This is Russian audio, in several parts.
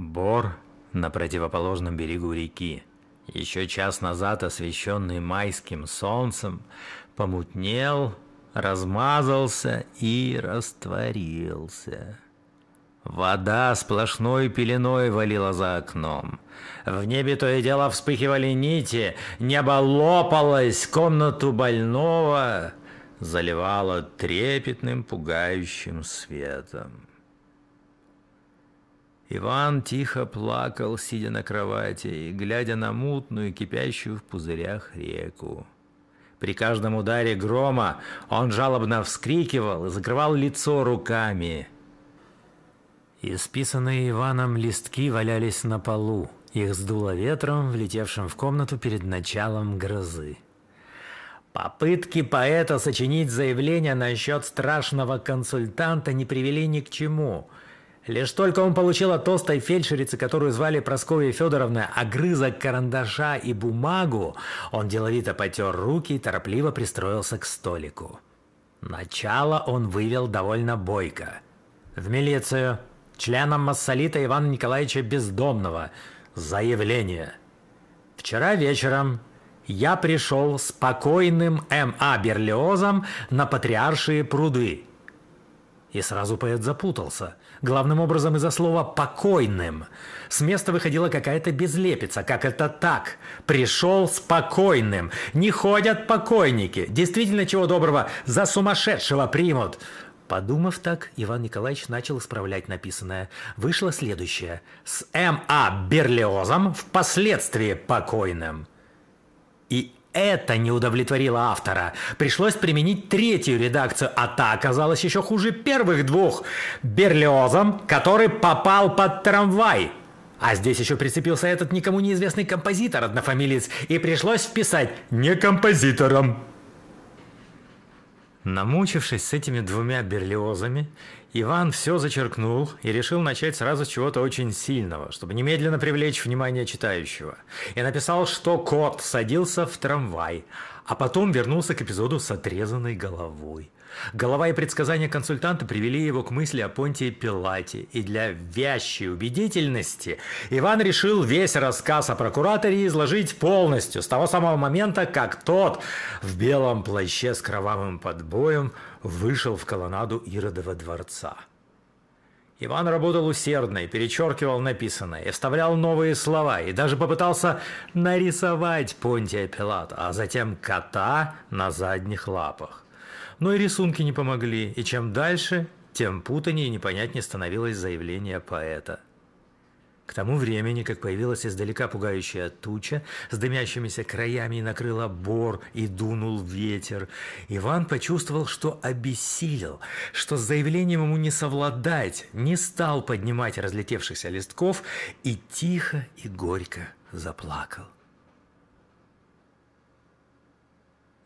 Бор на противоположном берегу реки, еще час назад освещенный майским солнцем, помутнел, размазался и растворился. Вода сплошной пеленой валила за окном. В небе то и дело вспыхивали нити, небо лопалось, комнату больного заливало трепетным пугающим светом. Иван тихо плакал, сидя на кровати и глядя на мутную, кипящую в пузырях реку. При каждом ударе грома он жалобно вскрикивал и закрывал лицо руками. Исписанные Иваном листки валялись на полу. Их сдуло ветром, влетевшим в комнату перед началом грозы. Попытки поэта сочинить заявление насчет страшного консультанта не привели ни к чему – Лишь только он получил от толстой фельдшерицы, которую звали Прасковья Федоровна, огрызок карандаша и бумагу, он деловито потер руки и торопливо пристроился к столику. Начало он вывел довольно бойко. В милицию, членом массолита Ивана Николаевича Бездомного, заявление. Вчера вечером я пришел с покойным М.А. Берлиозом на Патриаршие пруды. И сразу поэт запутался – главным образом из-за слова «покойным». С места выходила какая-то безлепица. Как это так? Пришел спокойным. Не ходят покойники. Действительно, чего доброго, за сумасшедшего примут. Подумав так, Иван Николаевич начал исправлять написанное. Вышло следующее. С М.А. Берлиозом, впоследствии покойным. Это не удовлетворило автора. Пришлось применить третью редакцию, а та оказалась еще хуже первых двух. Берлиозом, который попал под трамвай. А здесь еще прицепился этот никому неизвестный композитор, однофамилец, и пришлось вписать «не композитором». Намучившись с этими двумя берлиозами, Иван все зачеркнул и решил начать сразу с чего-то очень сильного, чтобы немедленно привлечь внимание читающего. И написал, что кот садился в трамвай, а потом вернулся к эпизоду с отрезанной головой. Голова и предсказания консультанта привели его к мысли о Понтии Пилате, и для вящей убедительности Иван решил весь рассказ о прокураторе изложить полностью, с того самого момента, как тот в белом плаще с кровавым подбоем – вышел в колоннаду Иродова дворца. Иван работал усердно и перечеркивал написанное, и вставлял новые слова, и даже попытался нарисовать Понтия Пилата, а затем кота на задних лапах. Но и рисунки не помогли, и чем дальше, тем путанее и непонятнее становилось заявление поэта – к тому времени, как появилась издалека пугающая туча с дымящимися краями и накрыла бор, и дунул ветер, Иван почувствовал, что обессилел, что с заявлением ему не совладать, не стал поднимать разлетевшихся листков и тихо и горько заплакал.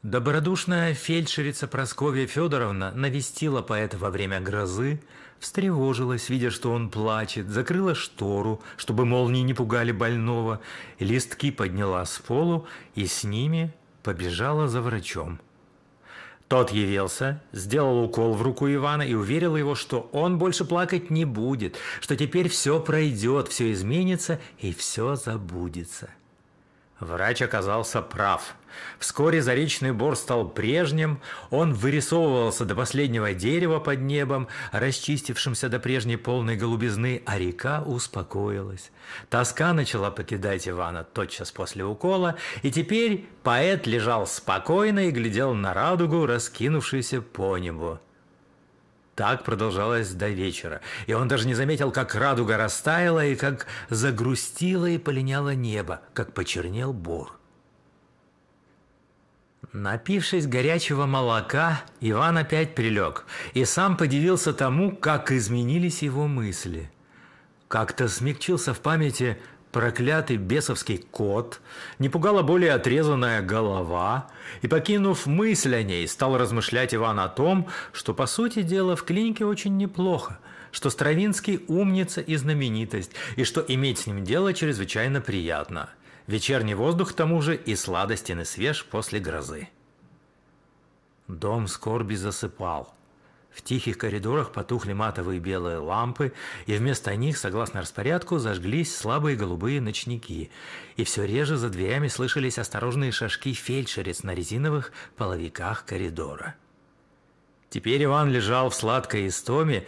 Добродушная фельдшерица Прасковья Федоровна навестила поэта во время грозы, встревожилась, видя, что он плачет, закрыла штору, чтобы молнии не пугали больного, листки подняла с полу и с ними побежала за врачом. Тот явился, сделал укол в руку Ивана и уверил его, что он больше плакать не будет, что теперь все пройдет, все изменится и все забудется. Врач оказался прав. Вскоре заречный бор стал прежним, он вырисовывался до последнего дерева под небом, расчистившимся до прежней полной голубизны, а река успокоилась. Тоска начала покидать Ивана тотчас после укола, и теперь поэт лежал спокойно и глядел на радугу, раскинувшуюся по небу. Так продолжалось до вечера, и он даже не заметил, как радуга растаяла и как загрустило и полиняло небо, как почернел бор. Напившись горячего молока, Иван опять прилег и сам подивился тому, как изменились его мысли. Как-то смягчился в памяти проклятый бесовский кот, не пугала более отрезанная голова, и, покинув мысль о ней, стал размышлять Иван о том, что, по сути дела, в клинике очень неплохо, что Стравинский умница и знаменитость, и что иметь с ним дело чрезвычайно приятно. Вечерний воздух, к тому же, и сладостен и свеж после грозы. Дом скорби засыпал. В тихих коридорах потухли матовые белые лампы, и вместо них, согласно распорядку, зажглись слабые голубые ночники. И все реже за дверями слышались осторожные шажки фельдшерец на резиновых половиках коридора. Теперь Иван лежал в сладкой истоме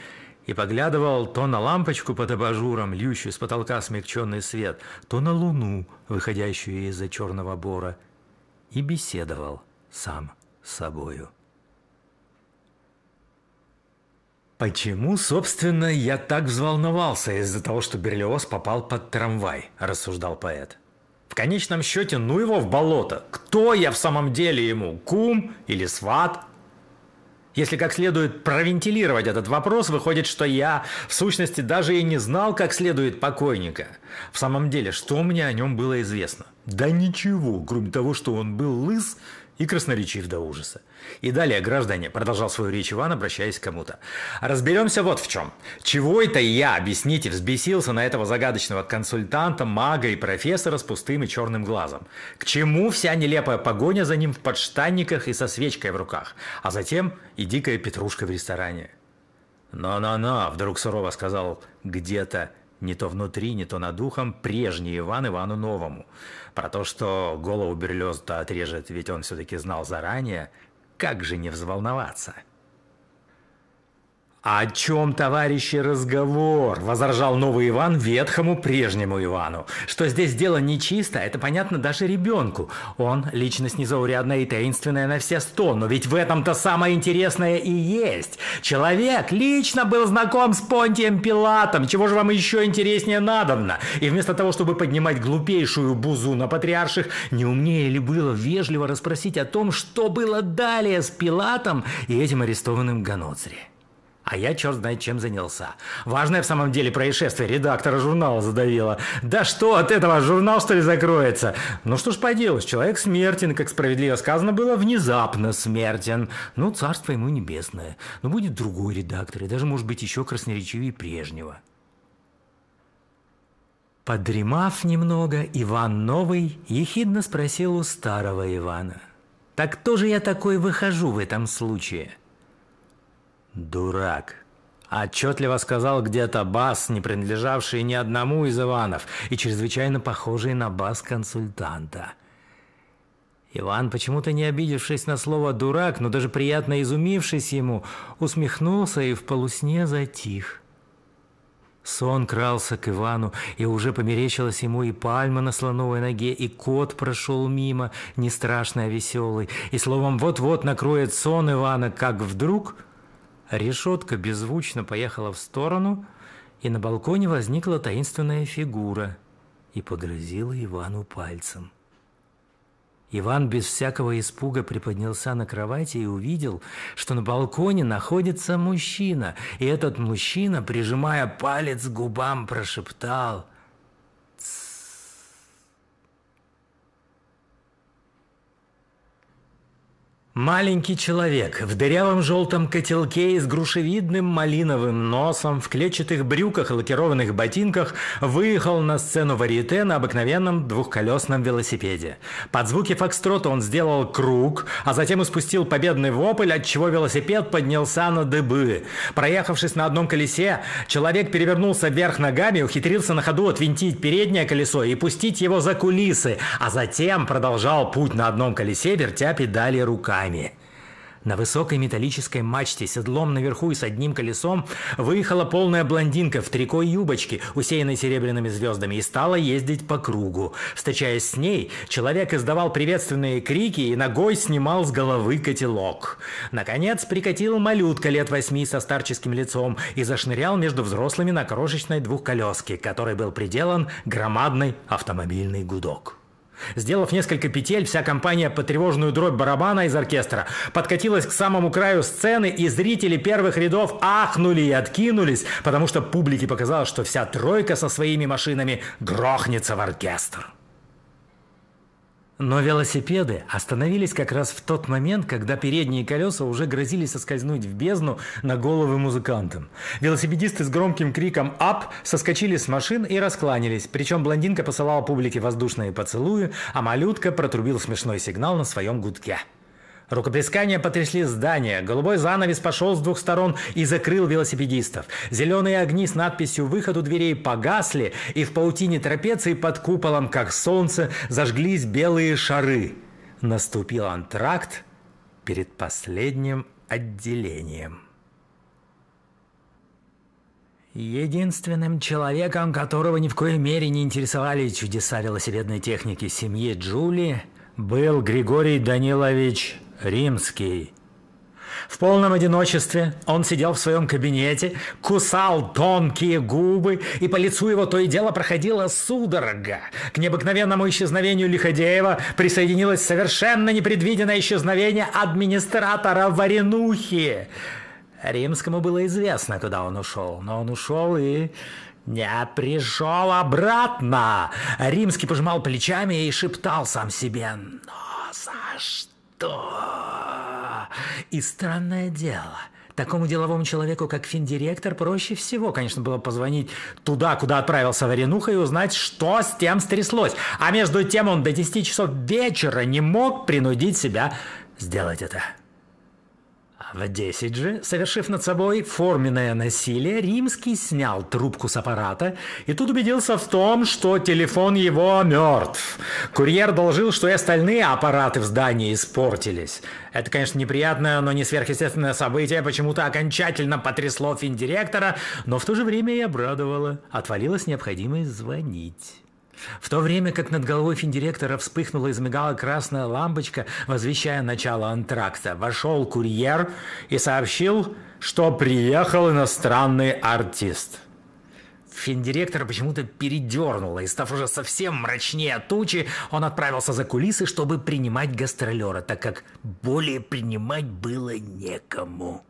и поглядывал то на лампочку под абажуром, льющую с потолка смягченный свет, то на луну, выходящую из-за черного бора, и беседовал сам с собою. Почему, собственно, я так взволновался из-за того, что Берлиоз попал под трамвай, рассуждал поэт. В конечном счете, ну его в болото. Кто я в самом деле ему, кум или сват? Если как следует провентилировать этот вопрос, выходит, что я, в сущности, даже и не знал, как следует покойника. В самом деле, что мне о нем было известно? Да ничего, кроме того, что он был лыс и красноречив до ужаса. И далее, граждане, продолжал свою речь Иван, обращаясь к кому-то. Разберемся вот в чем. Чего это я, объясните, взбесился на этого загадочного консультанта, мага и профессора с пустым и черным глазом? К чему вся нелепая погоня за ним в подштанниках и со свечкой в руках? А затем и дикая петрушка в ресторане. «На-на-на!» – вдруг сурово сказал где-то не то внутри, не то над духом прежний Иван Ивану Новому. Про то, что голову Берлиоз-то отрежет, ведь он все-таки знал заранее, как же не взволноваться. «О чем, товарищи, разговор?» – возражал новый Иван ветхому прежнему Ивану. «Что здесь дело нечисто, это понятно даже ребенку. Он – личность незаурядная и таинственная на все сто, но ведь в этом-то самое интересное и есть. Человек лично был знаком с Понтием Пилатом, чего же вам еще интереснее надобно? И вместо того, чтобы поднимать глупейшую бузу на патриарших, не умнее ли было вежливо расспросить о том, что было далее с Пилатом и этим арестованным Ганоцри?» А я черт знает чем занялся. Важное в самом деле происшествие редактора журнала задавило. Да что от этого, журнал что ли закроется? Ну что ж поделать, человек смертен, как справедливо сказано было, внезапно смертен. Ну, царство ему небесное. Но ну, будет другой редактор, и даже, может быть, еще красноречивее прежнего. Подремав немного, Иван Новый ехидно спросил у старого Ивана. «Так кто же я такой выхожу в этом случае?» – Дурак. Отчетливо сказал где-то бас, не принадлежавший ни одному из Иванов, и чрезвычайно похожий на бас консультанта. Иван, почему-то не обидевшись на слово «дурак», но даже приятно изумившись ему, усмехнулся и в полусне затих. Сон крался к Ивану, и уже померещилась ему и пальма на слоновой ноге, и кот прошел мимо, не страшный, а веселый. И словом, вот-вот накроет сон Ивана, как вдруг Решетка беззвучно поехала в сторону, и на балконе возникла таинственная фигура и погрозила Ивану пальцем. Иван без всякого испуга приподнялся на кровати и увидел, что на балконе находится мужчина, и этот мужчина, прижимая палец к губам, прошептал – Маленький человек в дырявом желтом котелке и с грушевидным малиновым носом, в клетчатых брюках и лакированных ботинках выехал на сцену варьете на обыкновенном двухколесном велосипеде. Под звуки фокстрота он сделал круг, а затем испустил победный вопль, отчего велосипед поднялся на дыбы. Проехавшись на одном колесе, человек перевернулся вверх ногами, ухитрился на ходу отвинтить переднее колесо и пустить его за кулисы, а затем продолжал путь на одном колесе, вертя педали руками руками. На высокой металлической мачте, седлом наверху и с одним колесом, выехала полная блондинка в трико и юбочке, усеянной серебряными звездами, и стала ездить по кругу. Встречаясь с ней, человек издавал приветственные крики и ногой снимал с головы котелок. Наконец прикатил малютка лет восьми со старческим лицом и зашнырял между взрослыми на крошечной двухколеске, которой был приделан громадный автомобильный гудок. Сделав несколько петель, вся компания под тревожную дробь барабана из оркестра подкатилась к самому краю сцены, и зрители первых рядов ахнули и откинулись, потому что публике показалось, что вся тройка со своими машинами грохнется в оркестр. Но велосипеды остановились как раз в тот момент, когда передние колеса уже грозили соскользнуть в бездну на головы музыкантам. Велосипедисты с громким криком «Ап!» соскочили с машин и раскланялись, причем блондинка посылала публике воздушные поцелуи, а малютка протрубил смешной сигнал на своем гудке. Рукоплескания потрясли здание. Голубой занавес пошел с двух сторон и закрыл велосипедистов. Зеленые огни с надписью «Выход у дверей» погасли, и в паутине трапеции под куполом, как солнце, зажглись белые шары. Наступил антракт перед последним отделением. Единственным человеком, которого ни в коей мере не интересовали чудеса велосипедной техники семьи Джули, был Григорий Данилович Римский. В полном одиночестве он сидел в своем кабинете, кусал тонкие губы, и по лицу его то и дело проходила судорога. К необыкновенному исчезновению Лиходеева присоединилось совершенно непредвиденное исчезновение администратора Варенухи. Римскому было известно, куда он ушел, но он ушел и не пришел обратно. Римский пожимал плечами и шептал сам себе, но за что? что? И странное дело – Такому деловому человеку, как финдиректор, проще всего, конечно, было позвонить туда, куда отправился Варенуха, и узнать, что с тем стряслось. А между тем он до 10 часов вечера не мог принудить себя сделать это. В 10 же, совершив над собой форменное насилие, Римский снял трубку с аппарата и тут убедился в том, что телефон его мертв. Курьер доложил, что и остальные аппараты в здании испортились. Это, конечно, неприятное, но не сверхъестественное событие почему-то окончательно потрясло финдиректора, но в то же время и обрадовало. Отвалилось необходимость звонить. В то время как над головой финдиректора вспыхнула и замигала красная лампочка, возвещая начало антракта, вошел курьер и сообщил, что приехал иностранный артист. Финдиректора почему-то передернуло, и став уже совсем мрачнее тучи, он отправился за кулисы, чтобы принимать гастролера, так как более принимать было некому.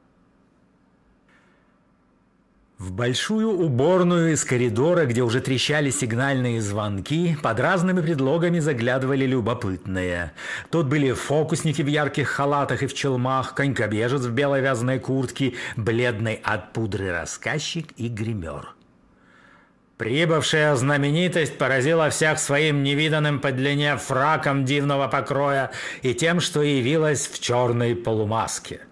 В большую уборную из коридора, где уже трещали сигнальные звонки, под разными предлогами заглядывали любопытные. Тут были фокусники в ярких халатах и в челмах, конькобежец в белой вязаной куртке, бледный от пудры рассказчик и гример. Прибывшая знаменитость поразила всех своим невиданным по длине фраком дивного покроя и тем, что явилась в черной полумаске –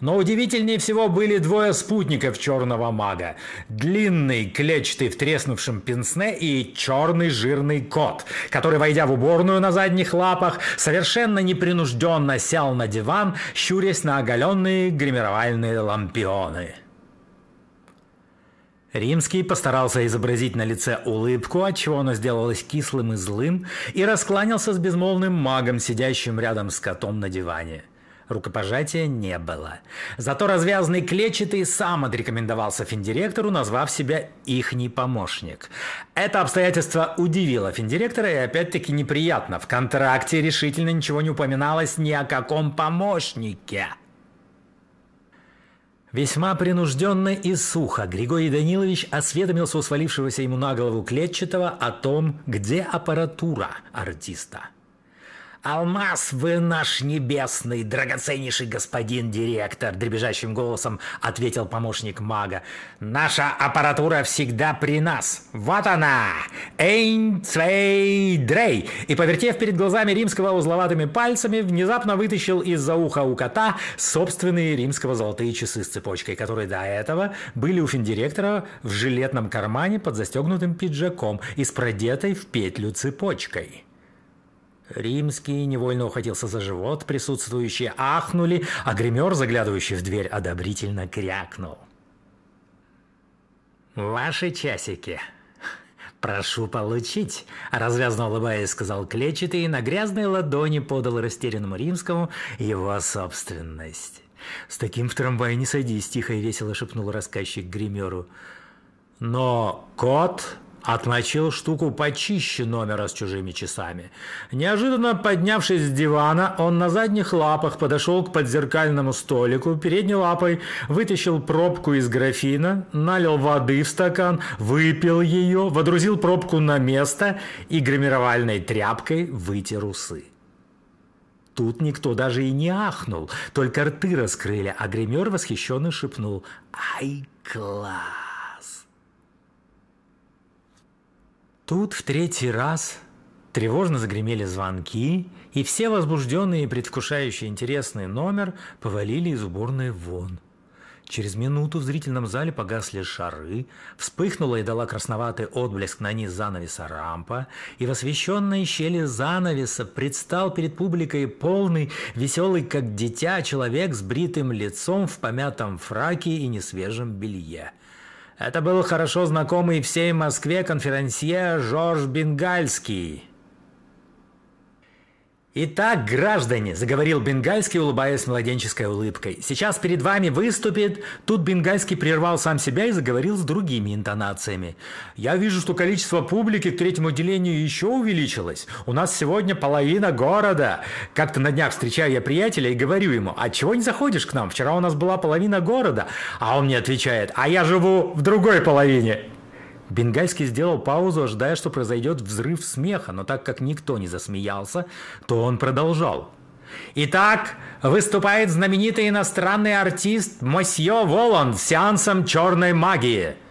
но удивительнее всего были двое спутников черного мага. Длинный, клетчатый в треснувшем пенсне и черный жирный кот, который, войдя в уборную на задних лапах, совершенно непринужденно сел на диван, щурясь на оголенные гримировальные лампионы. Римский постарался изобразить на лице улыбку, от чего оно сделалось кислым и злым, и раскланялся с безмолвным магом, сидящим рядом с котом на диване. Рукопожатия не было. Зато развязанный клетчатый сам отрекомендовался финдиректору, назвав себя «ихний помощник». Это обстоятельство удивило финдиректора и опять-таки неприятно. В контракте решительно ничего не упоминалось ни о каком помощнике. Весьма принужденно и сухо Григорий Данилович осведомился у свалившегося ему на голову клетчатого о том, где аппаратура артиста – «Алмаз, вы наш небесный, драгоценнейший господин директор!» Дребезжащим голосом ответил помощник мага. «Наша аппаратура всегда при нас. Вот она! Эйн, цвей, дрей!» И, повертев перед глазами римского узловатыми пальцами, внезапно вытащил из-за уха у кота собственные римского золотые часы с цепочкой, которые до этого были у финдиректора в жилетном кармане под застегнутым пиджаком и с продетой в петлю цепочкой. Римский невольно ухватился за живот, присутствующие ахнули, а гример, заглядывающий в дверь, одобрительно крякнул. «Ваши часики. Прошу получить», – развязно улыбаясь, сказал клетчатый и на грязной ладони подал растерянному римскому его собственность. «С таким в трамвае не садись», – тихо и весело шепнул рассказчик гримеру. Но кот Отмочил штуку почище номера с чужими часами. Неожиданно поднявшись с дивана, он на задних лапах подошел к подзеркальному столику, передней лапой вытащил пробку из графина, налил воды в стакан, выпил ее, водрузил пробку на место и гримировальной тряпкой вытер усы. Тут никто даже и не ахнул, только рты раскрыли, а гример восхищенно шепнул «Ай, класс!» Тут в третий раз тревожно загремели звонки, и все возбужденные и предвкушающие интересный номер повалили из уборной вон. Через минуту в зрительном зале погасли шары, вспыхнула и дала красноватый отблеск на низ занавеса рампа, и в освещенной щели занавеса предстал перед публикой полный, веселый как дитя, человек с бритым лицом в помятом фраке и несвежем белье – это был хорошо знакомый всей Москве конферансье Жорж Бенгальский, «Итак, граждане», – заговорил Бенгальский, улыбаясь младенческой улыбкой, – «сейчас перед вами выступит…» Тут Бенгальский прервал сам себя и заговорил с другими интонациями. «Я вижу, что количество публики к третьему отделению еще увеличилось. У нас сегодня половина города. Как-то на днях встречаю я приятеля и говорю ему, «А чего не заходишь к нам? Вчера у нас была половина города». А он мне отвечает, «А я живу в другой половине». Бенгальский сделал паузу, ожидая, что произойдет взрыв смеха, но так как никто не засмеялся, то он продолжал. Итак, выступает знаменитый иностранный артист Мосье Волан с сеансом черной магии –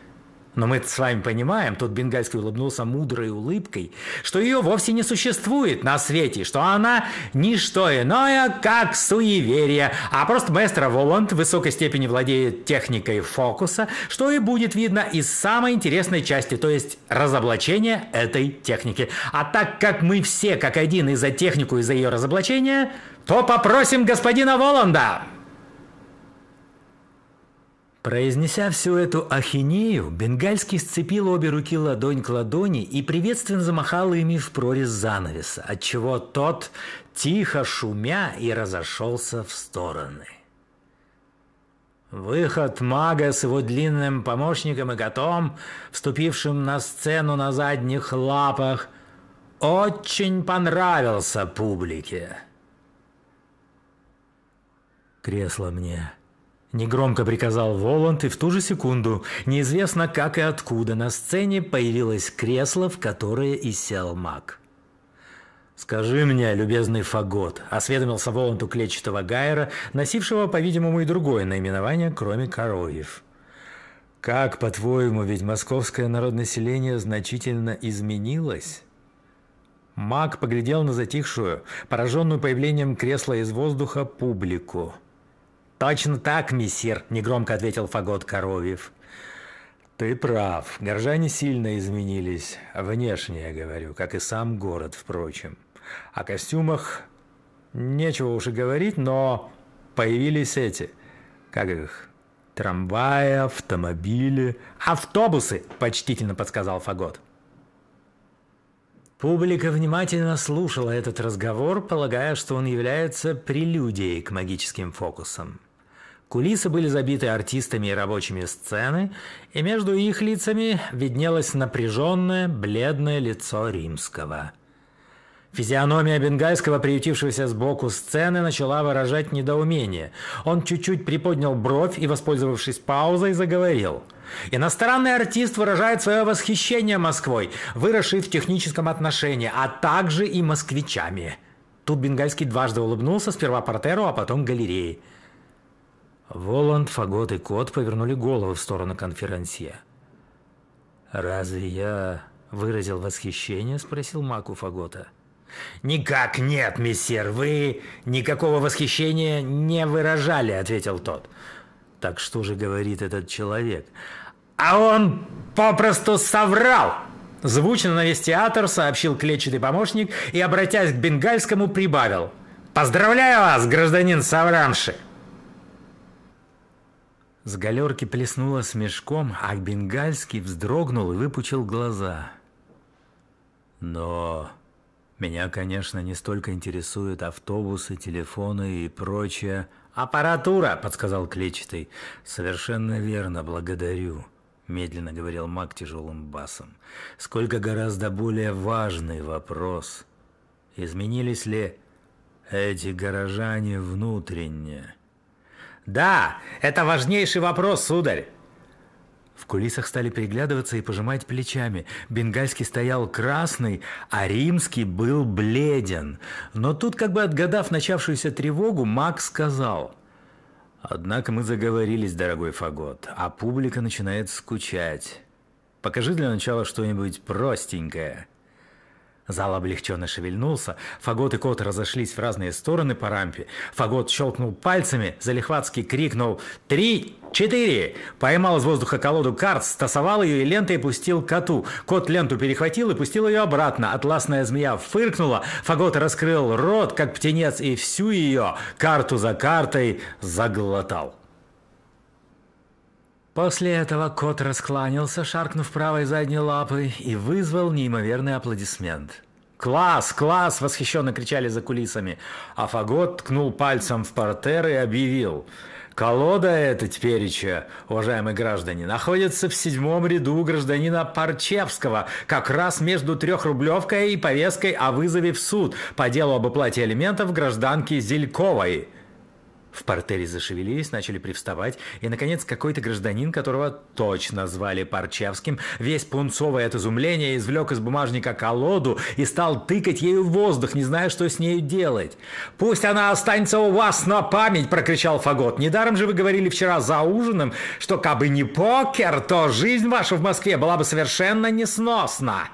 но мы с вами понимаем, тут бенгальский улыбнулся мудрой улыбкой, что ее вовсе не существует на свете, что она не что иное, как суеверие. А просто маэстро Воланд в высокой степени владеет техникой фокуса, что и будет видно из самой интересной части, то есть разоблачения этой техники. А так как мы все как один из за технику, и за ее разоблачение, то попросим господина Воланда! Произнеся всю эту ахинею, Бенгальский сцепил обе руки ладонь к ладони и приветственно замахал ими в прорез занавеса, отчего тот, тихо шумя, и разошелся в стороны. Выход мага с его длинным помощником и котом, вступившим на сцену на задних лапах, очень понравился публике. Кресло мне Негромко приказал Воланд, и в ту же секунду, неизвестно как и откуда, на сцене появилось кресло, в которое и сел маг. «Скажи мне, любезный Фагот», — осведомился Воланд у клетчатого Гайера, носившего, по-видимому, и другое наименование, кроме коровьев. «Как, по-твоему, ведь московское народное народнаселение значительно изменилось?» Маг поглядел на затихшую, пораженную появлением кресла из воздуха, публику — «Точно так, мессир», – негромко ответил Фагот Коровьев. «Ты прав. Горжане сильно изменились. Внешне, я говорю, как и сам город, впрочем. О костюмах нечего уж и говорить, но появились эти. Как их? Трамваи, автомобили, автобусы!» – почтительно подсказал Фагот. Публика внимательно слушала этот разговор, полагая, что он является прелюдией к магическим фокусам. Кулисы были забиты артистами и рабочими сцены, и между их лицами виднелось напряженное, бледное лицо римского. Физиономия Бенгальского, приютившегося сбоку сцены, начала выражать недоумение. Он чуть-чуть приподнял бровь и, воспользовавшись паузой, заговорил. Иностранный артист выражает свое восхищение Москвой, выросшей в техническом отношении, а также и москвичами. Тут Бенгальский дважды улыбнулся, сперва портеру, а потом галерее. Воланд, Фагот и Кот повернули головы в сторону конферансье. «Разве я выразил восхищение?» – спросил Маку Фагота. «Никак нет, мессер, вы никакого восхищения не выражали», – ответил тот. «Так что же говорит этот человек?» «А он попросту соврал!» Звучно на весь театр сообщил клетчатый помощник и, обратясь к бенгальскому, прибавил. «Поздравляю вас, гражданин Саврамши!» С галерки плеснула с мешком, а Бенгальский вздрогнул и выпучил глаза. Но меня, конечно, не столько интересуют автобусы, телефоны и прочее. «Аппаратура!» – подсказал Клечатый. «Совершенно верно, благодарю», – медленно говорил маг тяжелым басом. «Сколько гораздо более важный вопрос. Изменились ли эти горожане внутренне?» Да, это важнейший вопрос, сударь. В кулисах стали переглядываться и пожимать плечами. Бенгальский стоял красный, а римский был бледен. Но тут, как бы отгадав начавшуюся тревогу, Макс сказал. «Однако мы заговорились, дорогой Фагот, а публика начинает скучать. Покажи для начала что-нибудь простенькое». Зал облегченно шевельнулся. Фагот и кот разошлись в разные стороны по рампе. Фагот щелкнул пальцами, залихватски крикнул «Три, четыре!» Поймал из воздуха колоду карт, стасовал ее и лентой пустил коту. Кот ленту перехватил и пустил ее обратно. Атласная змея фыркнула, Фагот раскрыл рот, как птенец, и всю ее карту за картой заглотал. После этого кот раскланялся, шаркнув правой задней лапой, и вызвал неимоверный аплодисмент. «Класс! Класс!» – восхищенно кричали за кулисами. А Фагот ткнул пальцем в портер и объявил. «Колода эта тепереча, уважаемые граждане, находится в седьмом ряду гражданина Парчевского, как раз между трехрублевкой и повесткой о вызове в суд по делу об оплате элементов гражданки Зельковой». В портере зашевелились, начали привставать, и, наконец, какой-то гражданин, которого точно звали Парчевским, весь пунцовый от изумления, извлек из бумажника колоду и стал тыкать ею в воздух, не зная, что с нею делать. «Пусть она останется у вас на память!» – прокричал Фагот. «Недаром же вы говорили вчера за ужином, что кабы не покер, то жизнь ваша в Москве была бы совершенно несносна!»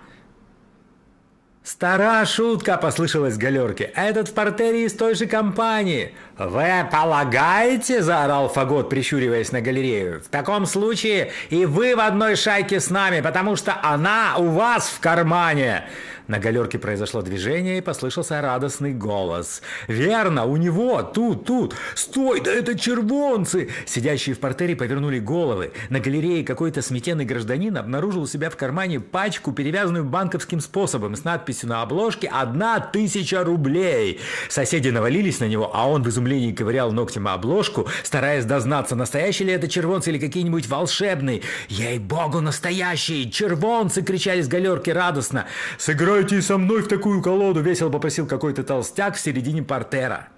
«Стара шутка!» – послышалась галерки. «Этот в портере из той же компании!» «Вы полагаете?» – заорал Фагот, прищуриваясь на галерею. «В таком случае и вы в одной шайке с нами, потому что она у вас в кармане!» На галерке произошло движение и послышался радостный голос. «Верно, у него! Тут, тут! Стой, да это червонцы!» Сидящие в портере повернули головы. На галерее какой-то сметенный гражданин обнаружил у себя в кармане пачку, перевязанную банковским способом, с надписью на обложке «Одна тысяча рублей!» Соседи навалились на него, а он в изумлении ковырял ногтем обложку, стараясь дознаться, настоящие ли это червонцы или какие-нибудь волшебные. «Ей-богу, настоящие! Червонцы!» — кричали с галерки радостно. «Сыграй «Играйте со мной в такую колоду!» — весело попросил какой-то толстяк в середине портера.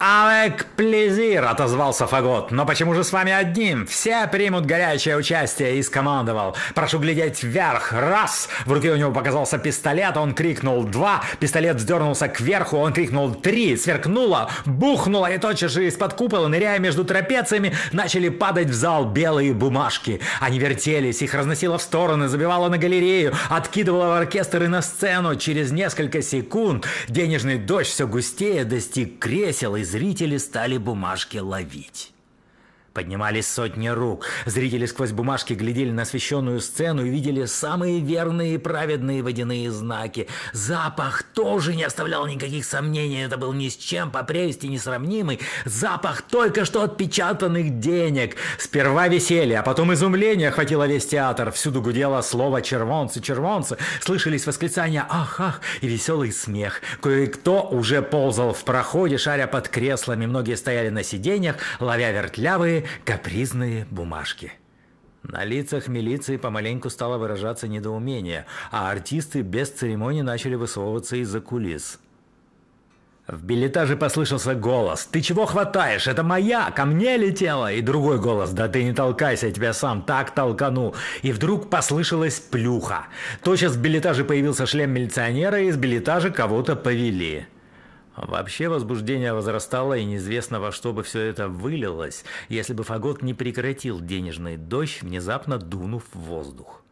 «Алек Плезир!» — отозвался Фагот. «Но почему же с вами одним? Все примут горячее участие!» — и скомандовал. «Прошу глядеть вверх! Раз!» В руке у него показался пистолет, он крикнул «Два!» Пистолет вздернулся кверху, он крикнул «Три!» Сверкнуло, бухнуло, и тотчас же из-под купола, ныряя между трапециями, начали падать в зал белые бумажки. Они вертелись, их разносило в стороны, забивало на галерею, откидывало в оркестр и на сцену. Через несколько секунд денежный дождь все густее достиг кресел и зрители стали бумажки ловить. Поднимались сотни рук. Зрители сквозь бумажки глядели на освещенную сцену и видели самые верные и праведные водяные знаки. Запах тоже не оставлял никаких сомнений. Это был ни с чем по прелести несравнимый. Запах только что отпечатанных денег. Сперва веселье, а потом изумление охватило весь театр. Всюду гудело слово «червонцы, червонцы». Слышались восклицания «ах, ах» и веселый смех. Кое-кто уже ползал в проходе, шаря под креслами. Многие стояли на сиденьях, ловя вертлявые капризные бумажки. На лицах милиции помаленьку стало выражаться недоумение, а артисты без церемонии начали высовываться из-за кулис. В билетаже послышался голос. «Ты чего хватаешь? Это моя! Ко мне летела!» И другой голос. «Да ты не толкайся, я тебя сам так толкану!» И вдруг послышалась плюха. Тотчас в билетаже появился шлем милиционера, и из билетажа кого-то повели. Вообще возбуждение возрастало, и неизвестно во что бы все это вылилось, если бы Фагот не прекратил денежный дождь, внезапно дунув в воздух.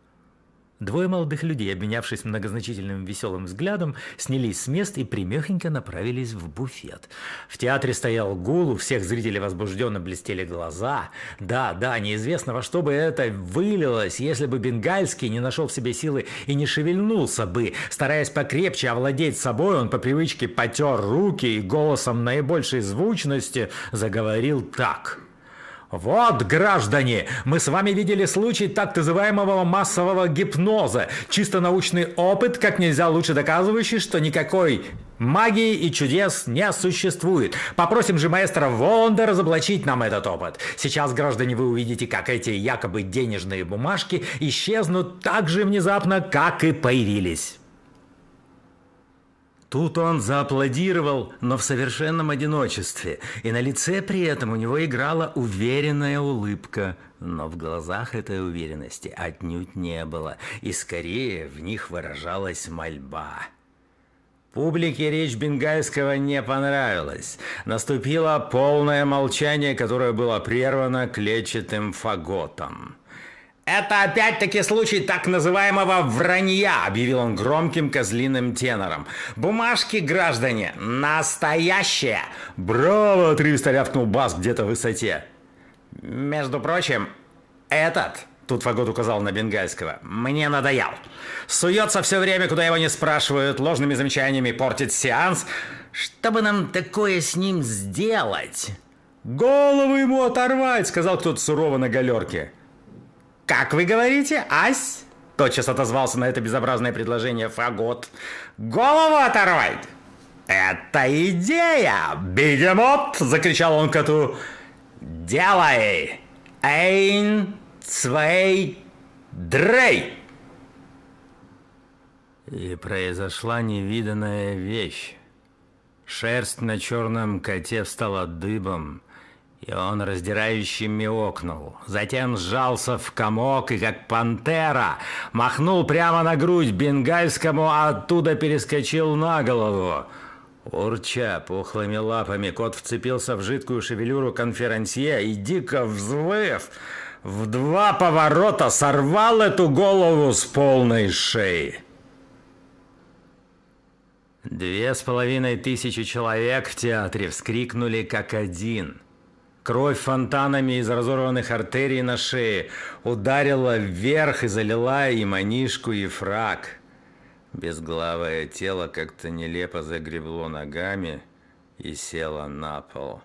Двое молодых людей, обменявшись многозначительным веселым взглядом, снялись с мест и примехонько направились в буфет. В театре стоял гул, у всех зрителей возбужденно блестели глаза. Да, да, неизвестно, во что бы это вылилось, если бы Бенгальский не нашел в себе силы и не шевельнулся бы. Стараясь покрепче овладеть собой, он по привычке потер руки и голосом наибольшей звучности заговорил так – вот, граждане, мы с вами видели случай так называемого массового гипноза. Чисто научный опыт, как нельзя лучше доказывающий, что никакой магии и чудес не существует. Попросим же маэстро Вонда разоблачить нам этот опыт. Сейчас, граждане, вы увидите, как эти якобы денежные бумажки исчезнут так же внезапно, как и появились. Тут он зааплодировал, но в совершенном одиночестве, и на лице при этом у него играла уверенная улыбка, но в глазах этой уверенности отнюдь не было, и скорее в них выражалась мольба. Публике речь Бенгальского не понравилась. Наступило полное молчание, которое было прервано клетчатым фаготом. «Это опять-таки случай так называемого вранья», — объявил он громким козлиным тенором. «Бумажки, граждане, настоящие!» «Браво!» — отрывисто рявкнул бас где-то в высоте. «Между прочим, этот...» Тут Фагот указал на Бенгальского. «Мне надоел. Суется все время, куда его не спрашивают, ложными замечаниями портит сеанс. Что бы нам такое с ним сделать?» «Голову ему оторвать!» — сказал кто-то сурово на галерке. Как вы говорите, ась? Тотчас отозвался на это безобразное предложение Фагот. Голову оторвать! «Это идея! Бегемот!» — закричал он коту. «Делай! Эйн, цвей, дрей!» И произошла невиданная вещь. Шерсть на черном коте встала дыбом, и он раздирающе мяукнул, затем сжался в комок и, как пантера, махнул прямо на грудь бенгальскому, а оттуда перескочил на голову. Урча пухлыми лапами, кот вцепился в жидкую шевелюру конферансье и, дико взвыв, в два поворота сорвал эту голову с полной шеи. Две с половиной тысячи человек в театре вскрикнули как один – Кровь фонтанами из разорванных артерий на шее ударила вверх и залила и манишку, и фраг. Безглавое тело как-то нелепо загребло ногами и село на пол.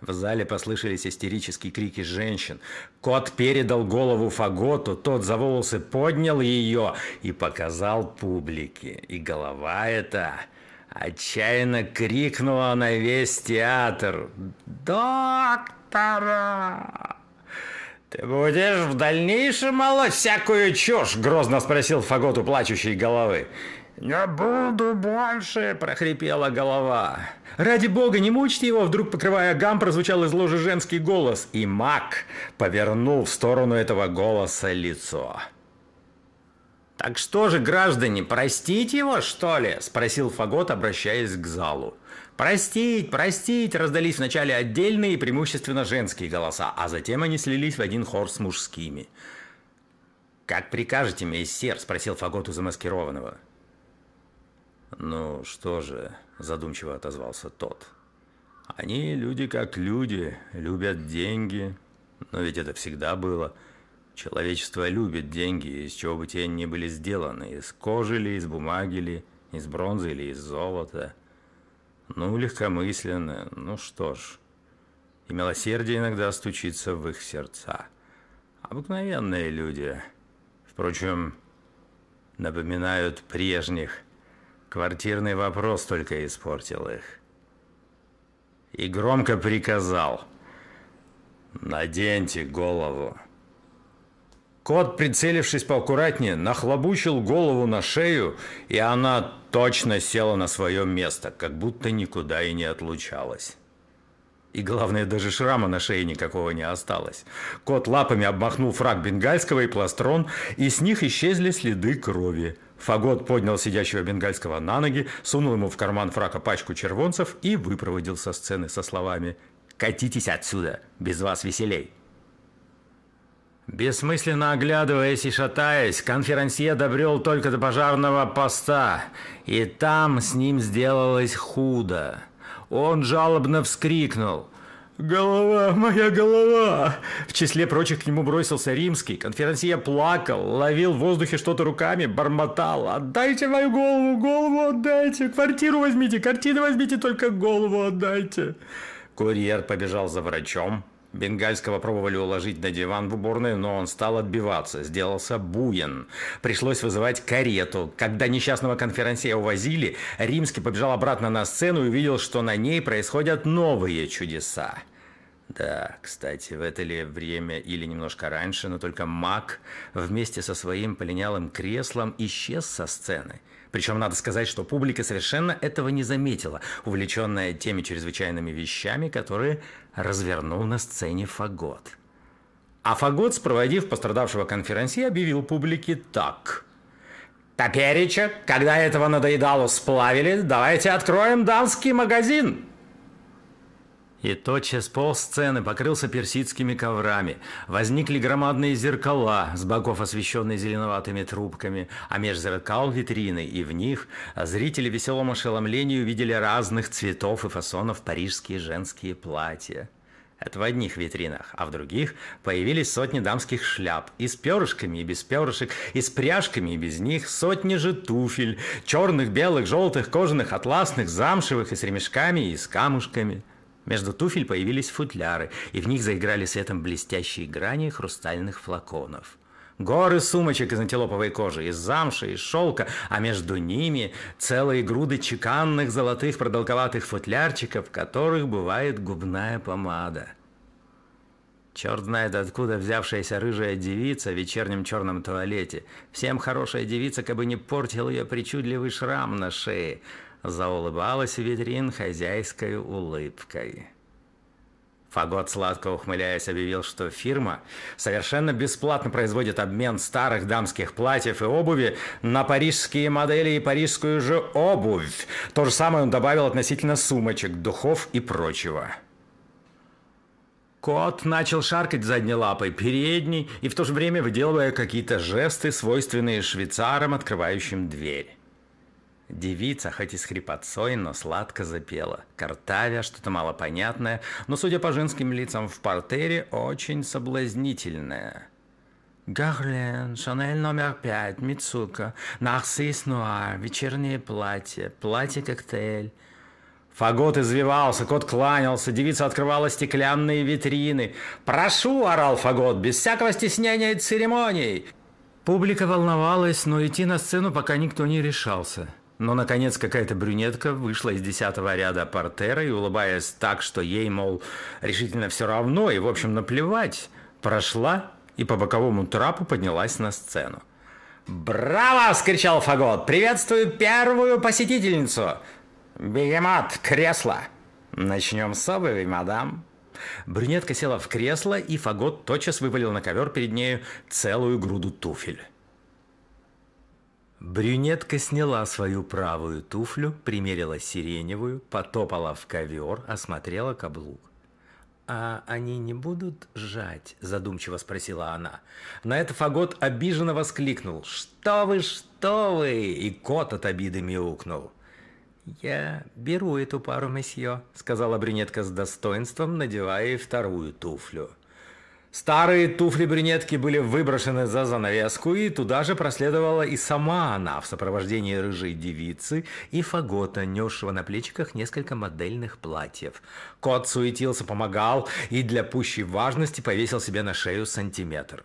В зале послышались истерические крики женщин. Кот передал голову Фаготу, тот за волосы поднял ее и показал публике. И голова эта Отчаянно крикнула на весь театр. «Доктора!» «Ты будешь в дальнейшем молоть всякую чушь?» — грозно спросил Фагот у плачущей головы. «Не буду больше!» – прохрипела голова. «Ради бога, не мучьте его!» – вдруг, покрывая гам, прозвучал из ложи женский голос, и маг повернул в сторону этого голоса лицо. «Так что же, граждане, простить его, что ли?» – спросил Фагот, обращаясь к залу. «Простить, простить!» – раздались вначале отдельные, преимущественно женские голоса, а затем они слились в один хор с мужскими. «Как прикажете, мейсер?» – спросил Фагот у замаскированного. «Ну что же», – задумчиво отозвался тот. «Они люди как люди, любят деньги, но ведь это всегда было». Человечество любит деньги, из чего бы те ни были сделаны, из кожи ли, из бумаги ли, из бронзы или из золота. Ну, легкомысленно, ну что ж. И милосердие иногда стучится в их сердца. Обыкновенные люди, впрочем, напоминают прежних. Квартирный вопрос только испортил их. И громко приказал «Наденьте голову». Кот, прицелившись поаккуратнее, нахлобучил голову на шею, и она точно села на свое место, как будто никуда и не отлучалась. И главное, даже шрама на шее никакого не осталось. Кот лапами обмахнул фраг бенгальского и пластрон, и с них исчезли следы крови. Фагот поднял сидящего бенгальского на ноги, сунул ему в карман фрака пачку червонцев и выпроводил со сцены со словами «Катитесь отсюда, без вас веселей». Бессмысленно оглядываясь и шатаясь, конферансье добрел только до пожарного поста, и там с ним сделалось худо. Он жалобно вскрикнул – «Голова, моя голова!» В числе прочих к нему бросился Римский. Конферансье плакал, ловил в воздухе что-то руками, бормотал. «Отдайте мою голову, голову отдайте! Квартиру возьмите, картину возьмите, только голову отдайте!» Курьер побежал за врачом, Бенгальского пробовали уложить на диван в уборную, но он стал отбиваться, сделался буен. Пришлось вызывать карету. Когда несчастного конференция увозили, Римский побежал обратно на сцену и увидел, что на ней происходят новые чудеса. Да, кстати, в это ли время или немножко раньше, но только Мак вместе со своим полинялым креслом исчез со сцены – причем надо сказать, что публика совершенно этого не заметила, увлеченная теми чрезвычайными вещами, которые развернул на сцене Фагот. А Фагот, спроводив пострадавшего конференции, объявил публике так. «Топереча, когда этого надоедало, сплавили, давайте откроем дамский магазин!» И тотчас пол сцены покрылся персидскими коврами. Возникли громадные зеркала, с боков освещенные зеленоватыми трубками, а меж зеркал витрины, и в них зрители в веселом видели разных цветов и фасонов парижские женские платья. Это в одних витринах, а в других появились сотни дамских шляп. И с перышками, и без перышек, и с пряжками, и без них. Сотни же туфель. Черных, белых, желтых, кожаных, атласных, замшевых, и с ремешками, и с камушками – между туфель появились футляры, и в них заиграли светом блестящие грани хрустальных флаконов. Горы сумочек из антилоповой кожи, из замши, из шелка, а между ними целые груды чеканных золотых продолговатых футлярчиков, в которых бывает губная помада. Черт знает, откуда взявшаяся рыжая девица в вечернем черном туалете. Всем хорошая девица, как бы не портил ее причудливый шрам на шее – Заулыбалась витрин хозяйской улыбкой. Фагот, сладко ухмыляясь, объявил, что фирма совершенно бесплатно производит обмен старых дамских платьев и обуви на парижские модели и парижскую же обувь. То же самое он добавил относительно сумочек, духов и прочего. Кот начал шаркать задней лапой, передней, и в то же время выделывая какие-то жесты, свойственные швейцарам, открывающим дверь. Девица, хоть и с хрипотцой, но сладко запела. Картавя, что-то малопонятное, но, судя по женским лицам в портере, очень соблазнительное. Гарлен, Шанель номер пять, Мицука, Нарцисс Нуар, вечернее платье, платье-коктейль. Фагот извивался, кот кланялся, девица открывала стеклянные витрины. «Прошу!» – орал Фагот, без всякого стеснения и церемоний. Публика волновалась, но идти на сцену пока никто не решался. Но, наконец, какая-то брюнетка вышла из десятого ряда портера и, улыбаясь так, что ей, мол, решительно все равно и, в общем, наплевать, прошла и по боковому трапу поднялась на сцену. «Браво!» – вскричал Фагот. «Приветствую первую посетительницу!» «Бегемот, кресло!» «Начнем с обуви, мадам!» Брюнетка села в кресло, и Фагот тотчас вывалил на ковер перед нею целую груду туфель. Брюнетка сняла свою правую туфлю, примерила сиреневую, потопала в ковер, осмотрела каблук. «А они не будут жать?» – задумчиво спросила она. На это Фагот обиженно воскликнул. «Что вы, что вы!» И кот от обиды мяукнул. «Я беру эту пару, месье», – сказала брюнетка с достоинством, надевая вторую туфлю. Старые туфли-брюнетки были выброшены за занавеску, и туда же проследовала и сама она в сопровождении рыжей девицы и фагота, несшего на плечиках несколько модельных платьев. Кот суетился, помогал и для пущей важности повесил себе на шею сантиметр.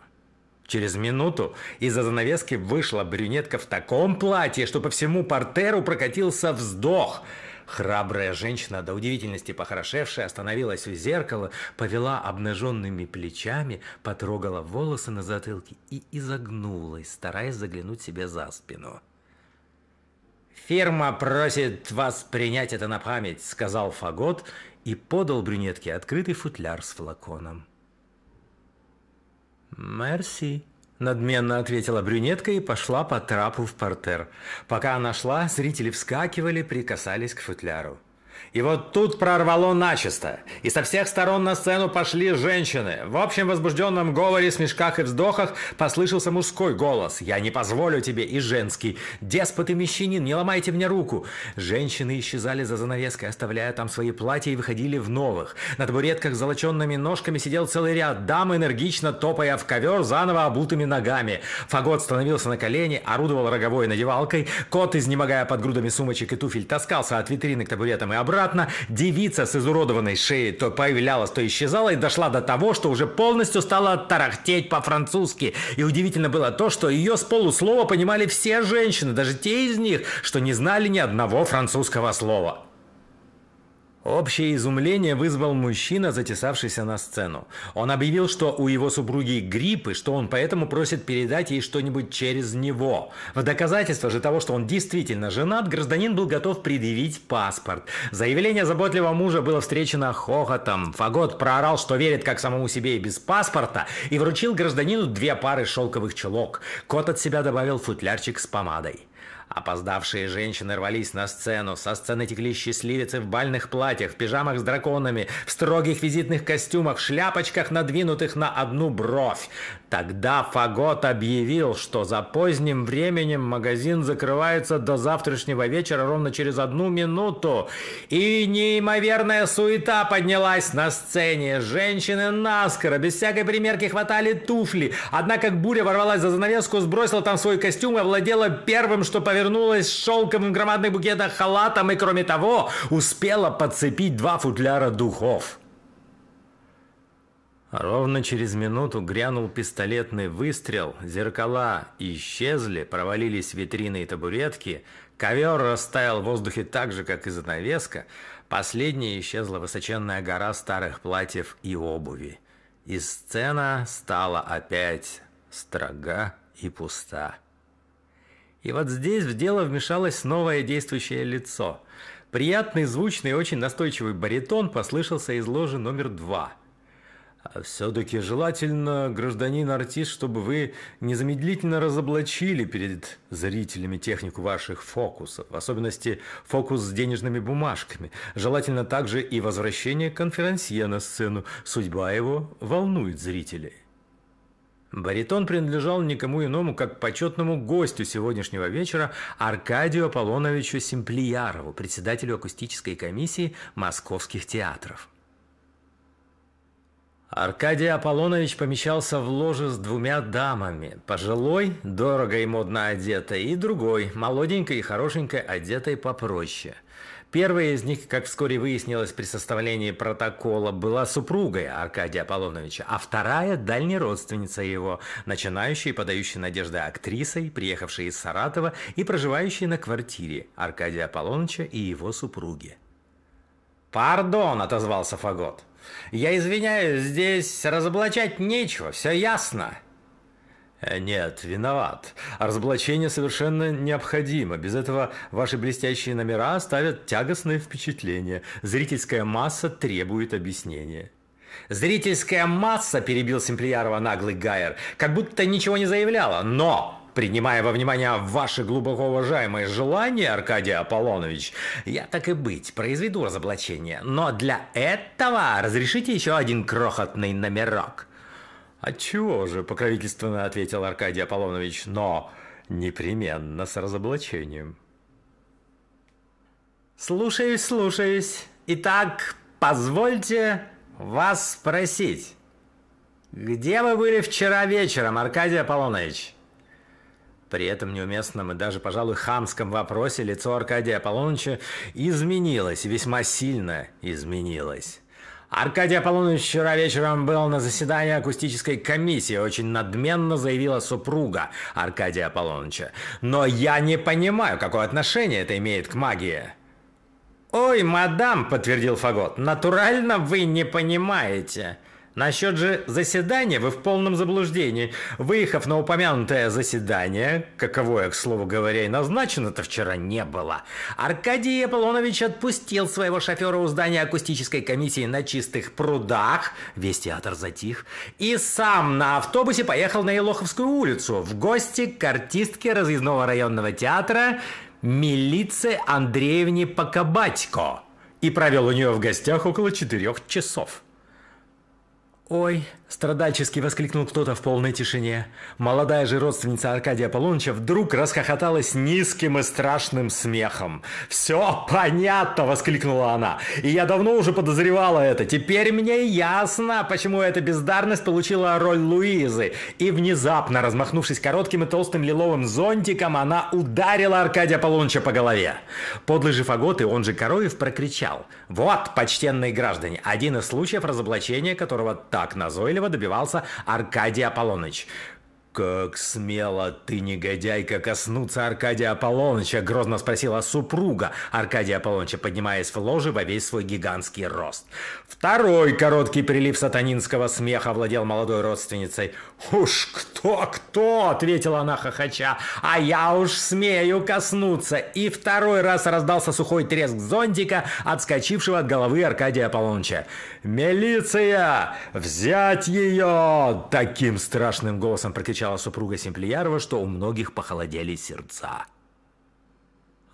Через минуту из-за занавески вышла брюнетка в таком платье, что по всему портеру прокатился вздох – Храбрая женщина, до удивительности похорошевшая, остановилась у зеркала, повела обнаженными плечами, потрогала волосы на затылке и изогнулась, стараясь заглянуть себе за спину. «Фирма просит вас принять это на память», — сказал Фагот и подал брюнетке открытый футляр с флаконом. «Мерси», Надменно ответила брюнетка и пошла по трапу в портер. Пока она шла, зрители вскакивали, прикасались к футляру. И вот тут прорвало начисто. И со всех сторон на сцену пошли женщины. В общем возбужденном говоре, смешках и вздохах послышался мужской голос. «Я не позволю тебе!» и женский. «Деспот и мещанин, не ломайте мне руку!» Женщины исчезали за занавеской, оставляя там свои платья и выходили в новых. На табуретках с золоченными ножками сидел целый ряд дам, энергично топая в ковер, заново обутыми ногами. Фагот становился на колени, орудовал роговой надевалкой. Кот, изнемогая под грудами сумочек и туфель, таскался от витрины к табуретам и обратно неоднократно девица с изуродованной шеей то появлялась, то исчезала и дошла до того, что уже полностью стала тарахтеть по-французски. И удивительно было то, что ее с полуслова понимали все женщины, даже те из них, что не знали ни одного французского слова. Общее изумление вызвал мужчина, затесавшийся на сцену. Он объявил, что у его супруги грипп, и что он поэтому просит передать ей что-нибудь через него. В доказательство же того, что он действительно женат, гражданин был готов предъявить паспорт. Заявление заботливого мужа было встречено хохотом. Фагот проорал, что верит как самому себе и без паспорта, и вручил гражданину две пары шелковых чулок. Кот от себя добавил футлярчик с помадой. Опоздавшие женщины рвались на сцену. Со сцены текли счастливицы в бальных платьях, в пижамах с драконами, в строгих визитных костюмах, в шляпочках, надвинутых на одну бровь. Тогда Фагот объявил, что за поздним временем магазин закрывается до завтрашнего вечера ровно через одну минуту. И неимоверная суета поднялась на сцене. Женщины наскоро, без всякой примерки, хватали туфли. Однако, как буря ворвалась за занавеску, сбросила там свой костюм и овладела первым, что повернулось вернулась с шелком в громадных халатом и, кроме того, успела подцепить два футляра духов. Ровно через минуту грянул пистолетный выстрел, зеркала исчезли, провалились витрины и табуретки, ковер растаял в воздухе так же, как и занавеска, последняя исчезла высоченная гора старых платьев и обуви. И сцена стала опять строга и пуста. И вот здесь в дело вмешалось новое действующее лицо. Приятный, звучный, очень настойчивый баритон послышался из ложи номер два. А «Все-таки желательно, гражданин-артист, чтобы вы незамедлительно разоблачили перед зрителями технику ваших фокусов, в особенности фокус с денежными бумажками. Желательно также и возвращение конферансье на сцену. Судьба его волнует зрителей». Баритон принадлежал никому иному, как почетному гостю сегодняшнего вечера Аркадию Аполлоновичу Симплиярову, председателю акустической комиссии московских театров. Аркадий Аполлонович помещался в ложе с двумя дамами. Пожилой, дорого и модно одетой, и другой, молоденькой и хорошенькой одетой попроще. Первая из них, как вскоре выяснилось при составлении протокола, была супругой Аркадия Аполлоновича, а вторая – дальняя родственница его, начинающая и подающая надежды актрисой, приехавшей из Саратова и проживающей на квартире Аркадия Аполлоновича и его супруги. «Пардон!» – отозвался Фагот. «Я извиняюсь, здесь разоблачать нечего, все ясно!» Э, нет, виноват. Разоблачение совершенно необходимо. Без этого ваши блестящие номера оставят тягостное впечатление. Зрительская масса требует объяснения. Зрительская масса, перебил Симплиярова наглый Гайер, как будто ничего не заявляла, но принимая во внимание ваши глубоко уважаемые желания, Аркадий Аполлонович, я так и быть, произведу разоблачение. Но для этого разрешите еще один крохотный номерок. «Отчего «А же?» – покровительственно ответил Аркадий Аполлонович. «Но непременно с разоблачением». «Слушаюсь, слушаюсь. Итак, позвольте вас спросить, где вы были вчера вечером, Аркадий Аполлонович?» При этом неуместном и даже, пожалуй, хамском вопросе лицо Аркадия Аполлоновича изменилось, весьма сильно изменилось. Аркадий Аполлонович вчера вечером был на заседании акустической комиссии. Очень надменно заявила супруга Аркадия Аполлоновича. Но я не понимаю, какое отношение это имеет к магии. «Ой, мадам», — подтвердил Фагот, — «натурально вы не понимаете». Насчет же заседания вы в полном заблуждении. Выехав на упомянутое заседание, каковое, к слову говоря, и назначено-то вчера не было, Аркадий Аполлонович отпустил своего шофера у здания акустической комиссии на чистых прудах, весь театр затих, и сам на автобусе поехал на Елоховскую улицу в гости к артистке разъездного районного театра Милице Андреевне Покабатько и провел у нее в гостях около четырех часов. Oi. Страдальчески воскликнул кто-то в полной тишине. Молодая же родственница Аркадия Полуныча вдруг расхохоталась низким и страшным смехом. «Все понятно!» – воскликнула она. «И я давно уже подозревала это. Теперь мне ясно, почему эта бездарность получила роль Луизы». И внезапно, размахнувшись коротким и толстым лиловым зонтиком, она ударила Аркадия Полуныча по голове. Подлый же и он же Короев, прокричал. «Вот, почтенные граждане, один из случаев разоблачения, которого так назойливо этого добивался Аркадий Аполлоныч. «Как смело ты, негодяйка, коснуться Аркадия Аполлоныча?» – грозно спросила супруга Аркадия Аполлоныча, поднимаясь в ложе во весь свой гигантский рост. Второй короткий прилив сатанинского смеха владел молодой родственницей. «Уж кто-кто!» — ответила она хохоча. «А я уж смею коснуться!» И второй раз раздался сухой треск зонтика, отскочившего от головы Аркадия Аполлоныча. «Милиция! Взять ее!» — таким страшным голосом прокричала супруга Семплиярова, что у многих похолодели сердца.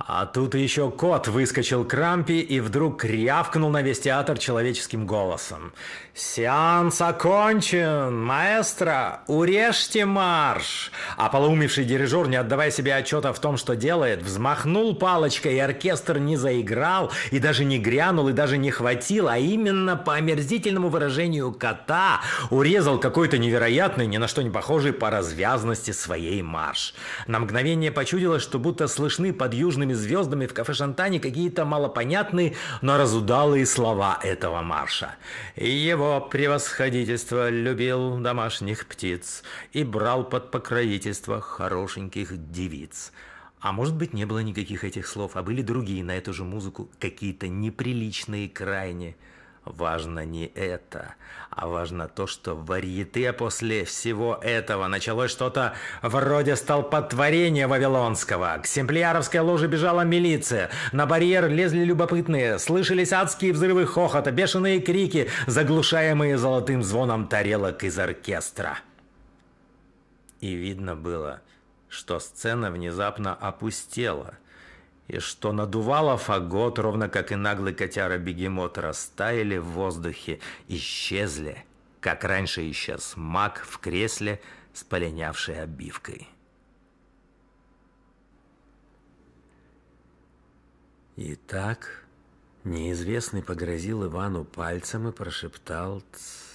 А тут еще кот выскочил к рампе и вдруг рявкнул на весь театр человеческим голосом. «Сеанс окончен! Маэстро, урежьте марш!» А полоумевший дирижер, не отдавая себе отчета в том, что делает, взмахнул палочкой, и оркестр не заиграл, и даже не грянул, и даже не хватил, а именно по омерзительному выражению кота урезал какой-то невероятный, ни на что не похожий по развязности своей марш. На мгновение почудилось, что будто слышны под южным звездами, звездами в кафе Шантани какие-то малопонятные, но разудалые слова этого марша. Его превосходительство любил домашних птиц и брал под покровительство хорошеньких девиц. А может быть, не было никаких этих слов, а были другие на эту же музыку, какие-то неприличные крайне. Важно не это, а важно то, что в Варьете после всего этого началось что-то вроде столпотворения Вавилонского. К Семплиаровской ложе бежала милиция, на барьер лезли любопытные, слышались адские взрывы хохота, бешеные крики, заглушаемые золотым звоном тарелок из оркестра. И видно было, что сцена внезапно опустела – и что надувало фагот, ровно как и наглый котяра-бегемот, растаяли в воздухе, исчезли, как раньше исчез маг в кресле с полинявшей обивкой. Итак, неизвестный погрозил Ивану пальцем и прошептал «Тсс».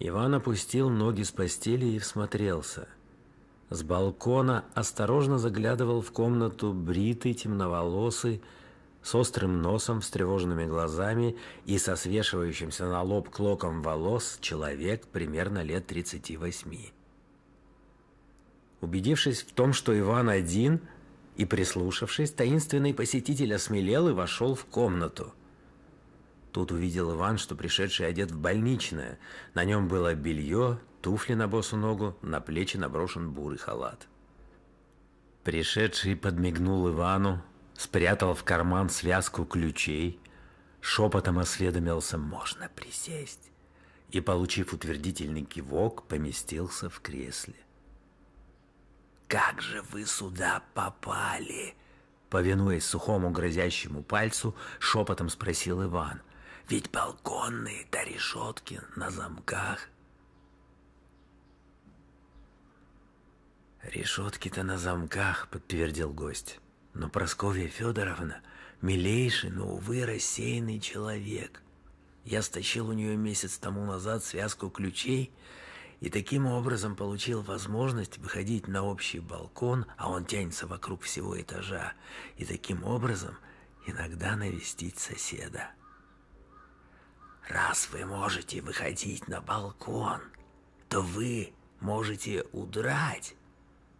Иван опустил ноги с постели и всмотрелся. С балкона осторожно заглядывал в комнату бритый, темноволосый, с острым носом, встревоженными глазами и со свешивающимся на лоб клоком волос человек примерно лет 38. Убедившись в том, что Иван один, и прислушавшись, таинственный посетитель осмелел и вошел в комнату. Тут увидел Иван, что пришедший одет в больничное. На нем было белье, туфли на босу ногу, на плечи наброшен бурый халат. Пришедший подмигнул Ивану, спрятал в карман связку ключей, шепотом осведомился «можно присесть» и, получив утвердительный кивок, поместился в кресле. «Как же вы сюда попали?» Повинуясь сухому грозящему пальцу, шепотом спросил Иван. «Ведь балконные-то решетки на замках». «Решетки-то на замках», — подтвердил гость. «Но Прасковья Федоровна — милейший, но, увы, рассеянный человек. Я стащил у нее месяц тому назад связку ключей и таким образом получил возможность выходить на общий балкон, а он тянется вокруг всего этажа, и таким образом иногда навестить соседа. Раз вы можете выходить на балкон, то вы можете удрать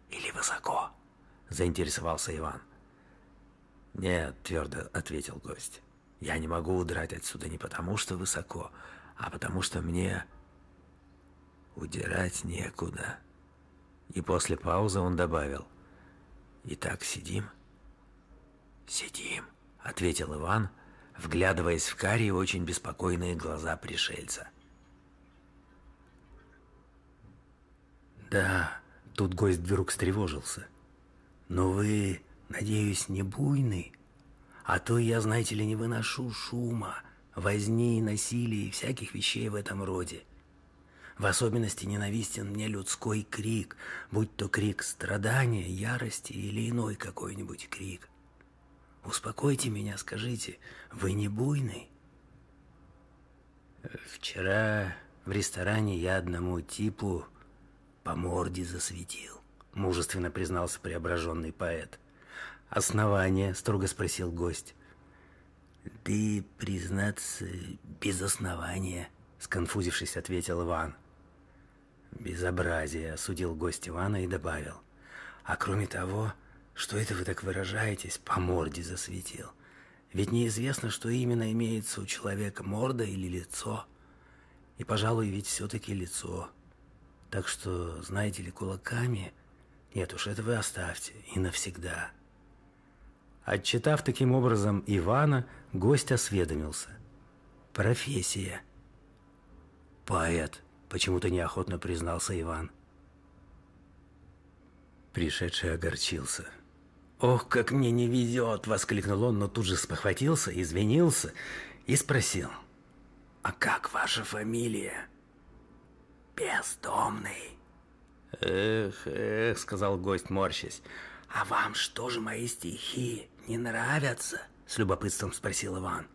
или высоко?» – заинтересовался Иван. «Нет», – твердо ответил гость. «Я не могу удрать отсюда не потому, что высоко, а потому что мне удирать некуда». И после паузы он добавил. «Итак, сидим?» «Сидим», — ответил Иван, вглядываясь в карие очень беспокойные глаза пришельца. «Да», Тут гость вдруг встревожился. «Но вы, надеюсь, не буйны? А то я, знаете ли, не выношу шума, возни, насилия и всяких вещей в этом роде. В особенности ненавистен мне людской крик, будь то крик страдания, ярости или иной какой-нибудь крик. Успокойте меня, скажите, вы не буйный? Вчера в ресторане я одному типу по морде засветил», — мужественно признался преображенный поэт. «Основание?» — строго спросил гость. «Ты, признаться, без основания», — сконфузившись, ответил Иван. «Безобразие», — осудил гость Ивана и добавил. «А кроме того, что это вы так выражаетесь, по морде засветил. Ведь неизвестно, что именно имеется у человека, морда или лицо. И, пожалуй, ведь все-таки лицо». Так что, знаете ли, кулаками... Нет уж, это вы оставьте. И навсегда. Отчитав таким образом Ивана, гость осведомился. «Профессия». «Поэт», — почему-то неохотно признался Иван. Пришедший огорчился. «Ох, как мне не везет!» — воскликнул он, но тут же спохватился, извинился и спросил. «А как ваша фамилия?» бездомный. Эх, эх, сказал гость, морщась. А вам что же мои стихи не нравятся? С любопытством спросил Иван.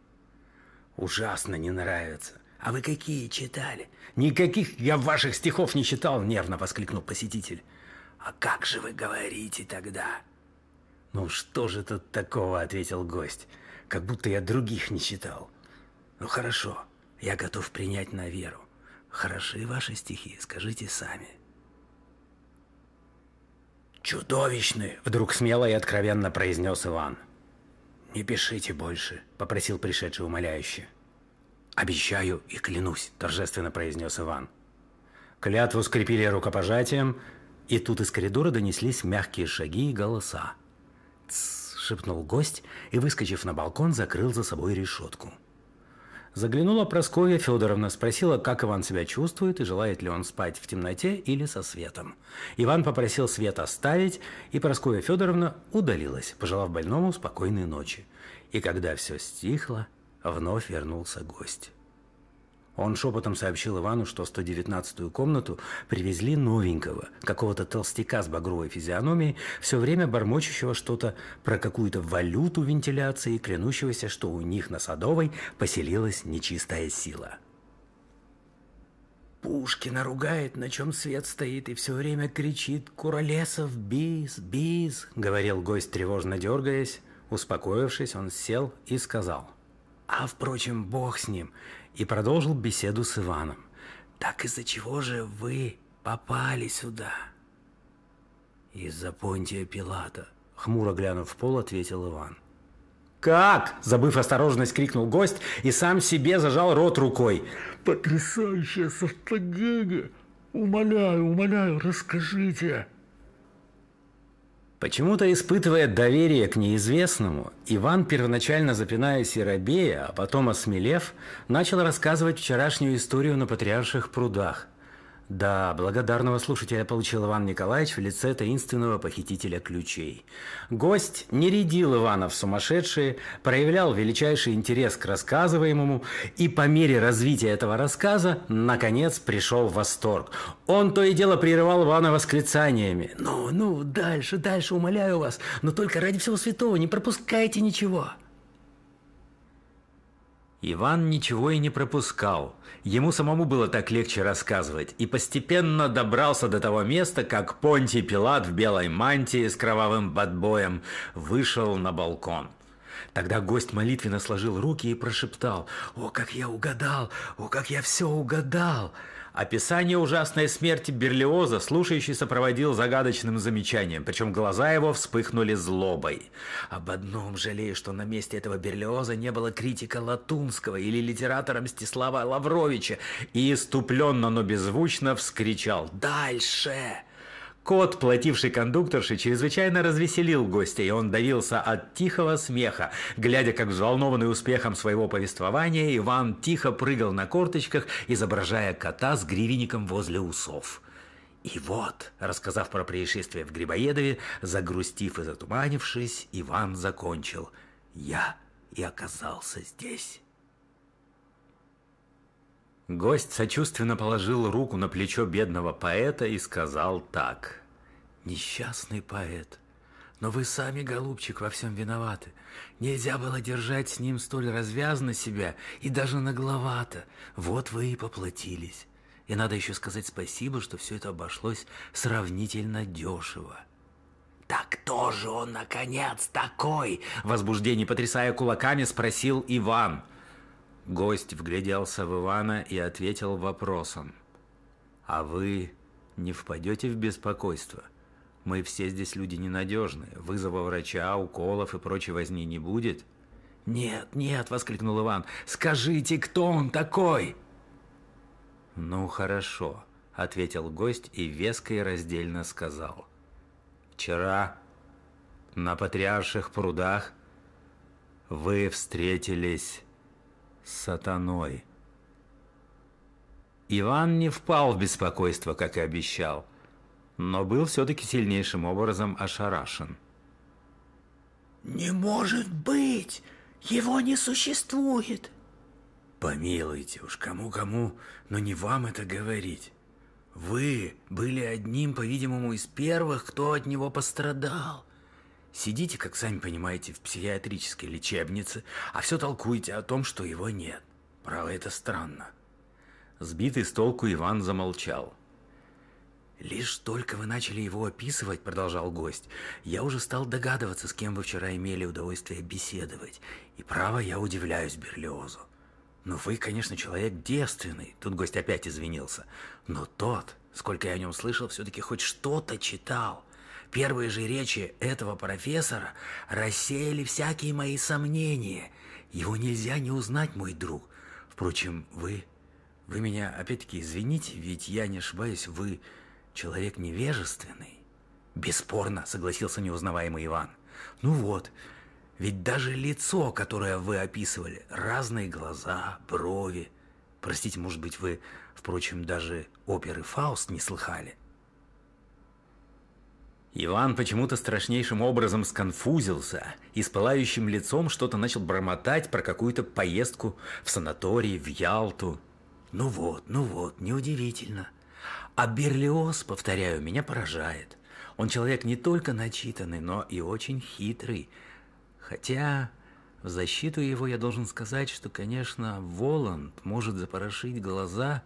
Ужасно не нравятся. А вы какие читали? Никаких я ваших стихов не читал, нервно воскликнул посетитель. А как же вы говорите тогда? Ну что же тут такого, ответил гость. Как будто я других не читал. Ну хорошо, я готов принять на веру. Хороши ваши стихи, скажите сами. Чудовищны, вдруг смело и откровенно произнес Иван. Не пишите больше, попросил пришедший умоляюще. Обещаю и клянусь, торжественно произнес Иван. Клятву скрепили рукопожатием, и тут из коридора донеслись мягкие шаги и голоса. «Тсс!» – шепнул гость и, выскочив на балкон, закрыл за собой решетку. Заглянула Прасковья Федоровна, спросила, как Иван себя чувствует и желает ли он спать в темноте или со светом. Иван попросил свет оставить, и Прасковья Федоровна удалилась, пожелав больному спокойной ночи. И когда все стихло, вновь вернулся гость. Он шепотом сообщил Ивану, что 119-ю комнату привезли новенького, какого-то толстяка с багровой физиономией, все время бормочущего что-то про какую-то валюту вентиляции, клянущегося, что у них на Садовой поселилась нечистая сила. Пушкина ругает, на чем свет стоит, и все время кричит «Куролесов, бис, бис!» — говорил гость, тревожно дергаясь. Успокоившись, он сел и сказал. «А, впрочем, бог с ним и продолжил беседу с Иваном. «Так из-за чего же вы попали сюда?» «Из-за Понтия Пилата», — хмуро глянув в пол, ответил Иван. «Как?» – забыв осторожность, крикнул гость и сам себе зажал рот рукой. «Потрясающее совпадение! Умоляю, умоляю, расскажите!» Почему-то, испытывая доверие к неизвестному, Иван, первоначально запинаясь и робея, а потом осмелев, начал рассказывать вчерашнюю историю на Патриарших прудах, да, благодарного слушателя получил Иван Николаевич в лице таинственного похитителя ключей. Гость не рядил Ивана в сумасшедшие, проявлял величайший интерес к рассказываемому и по мере развития этого рассказа, наконец, пришел в восторг. Он то и дело прерывал Ивана восклицаниями. «Ну, ну, дальше, дальше, умоляю вас, но только ради всего святого не пропускайте ничего!» Иван ничего и не пропускал. Ему самому было так легче рассказывать, и постепенно добрался до того места, как Понтий Пилат в белой мантии с кровавым подбоем вышел на балкон. Тогда гость молитвенно сложил руки и прошептал «О, как я угадал! О, как я все угадал!» Описание ужасной смерти Берлиоза слушающий сопроводил загадочным замечанием, причем глаза его вспыхнули злобой. Об одном жалею, что на месте этого Берлиоза не было критика Латунского или литератора Мстислава Лавровича, и иступленно, но беззвучно вскричал «Дальше!» Кот, плативший кондукторши, чрезвычайно развеселил гостя, и он давился от тихого смеха, глядя, как взволнованный успехом своего повествования, Иван тихо прыгал на корточках, изображая кота с гривенником возле усов. И вот, рассказав про происшествие в Грибоедове, загрустив и затуманившись, Иван закончил. «Я и оказался здесь». Гость сочувственно положил руку на плечо бедного поэта и сказал так. «Несчастный поэт, но вы сами, голубчик, во всем виноваты. Нельзя было держать с ним столь развязно себя и даже нагловато. Вот вы и поплатились. И надо еще сказать спасибо, что все это обошлось сравнительно дешево. «Так кто же он, наконец, такой?» В возбуждении, потрясая кулаками, спросил Иван. Гость вгляделся в Ивана и ответил вопросом. «А вы не впадете в беспокойство? Мы все здесь люди ненадежные. Вызова врача, уколов и прочей возни не будет?» «Нет, нет!» – воскликнул Иван. «Скажите, кто он такой?» «Ну хорошо», – ответил гость и веско и раздельно сказал. «Вчера на Патриарших прудах вы встретились сатаной. Иван не впал в беспокойство, как и обещал, но был все-таки сильнейшим образом ошарашен. «Не может быть! Его не существует!» «Помилуйте уж, кому-кому, но не вам это говорить. Вы были одним, по-видимому, из первых, кто от него пострадал. Сидите, как сами понимаете, в психиатрической лечебнице, а все толкуете о том, что его нет. Право, это странно. Сбитый с толку Иван замолчал. «Лишь только вы начали его описывать», — продолжал гость, — «я уже стал догадываться, с кем вы вчера имели удовольствие беседовать. И право, я удивляюсь Берлиозу. Но ну, вы, конечно, человек девственный», — тут гость опять извинился, — «но тот, сколько я о нем слышал, все-таки хоть что-то читал. Первые же речи этого профессора рассеяли всякие мои сомнения. Его нельзя не узнать, мой друг. Впрочем, вы... Вы меня опять-таки извините, ведь я не ошибаюсь, вы человек невежественный. Бесспорно, согласился неузнаваемый Иван. Ну вот, ведь даже лицо, которое вы описывали, разные глаза, брови. Простите, может быть, вы, впрочем, даже оперы «Фауст» не слыхали. Иван почему-то страшнейшим образом сконфузился и с пылающим лицом что-то начал бормотать про какую-то поездку в санаторий, в Ялту. Ну вот, ну вот, неудивительно. А Берлиоз, повторяю, меня поражает. Он человек не только начитанный, но и очень хитрый. Хотя в защиту его я должен сказать, что, конечно, Воланд может запорошить глаза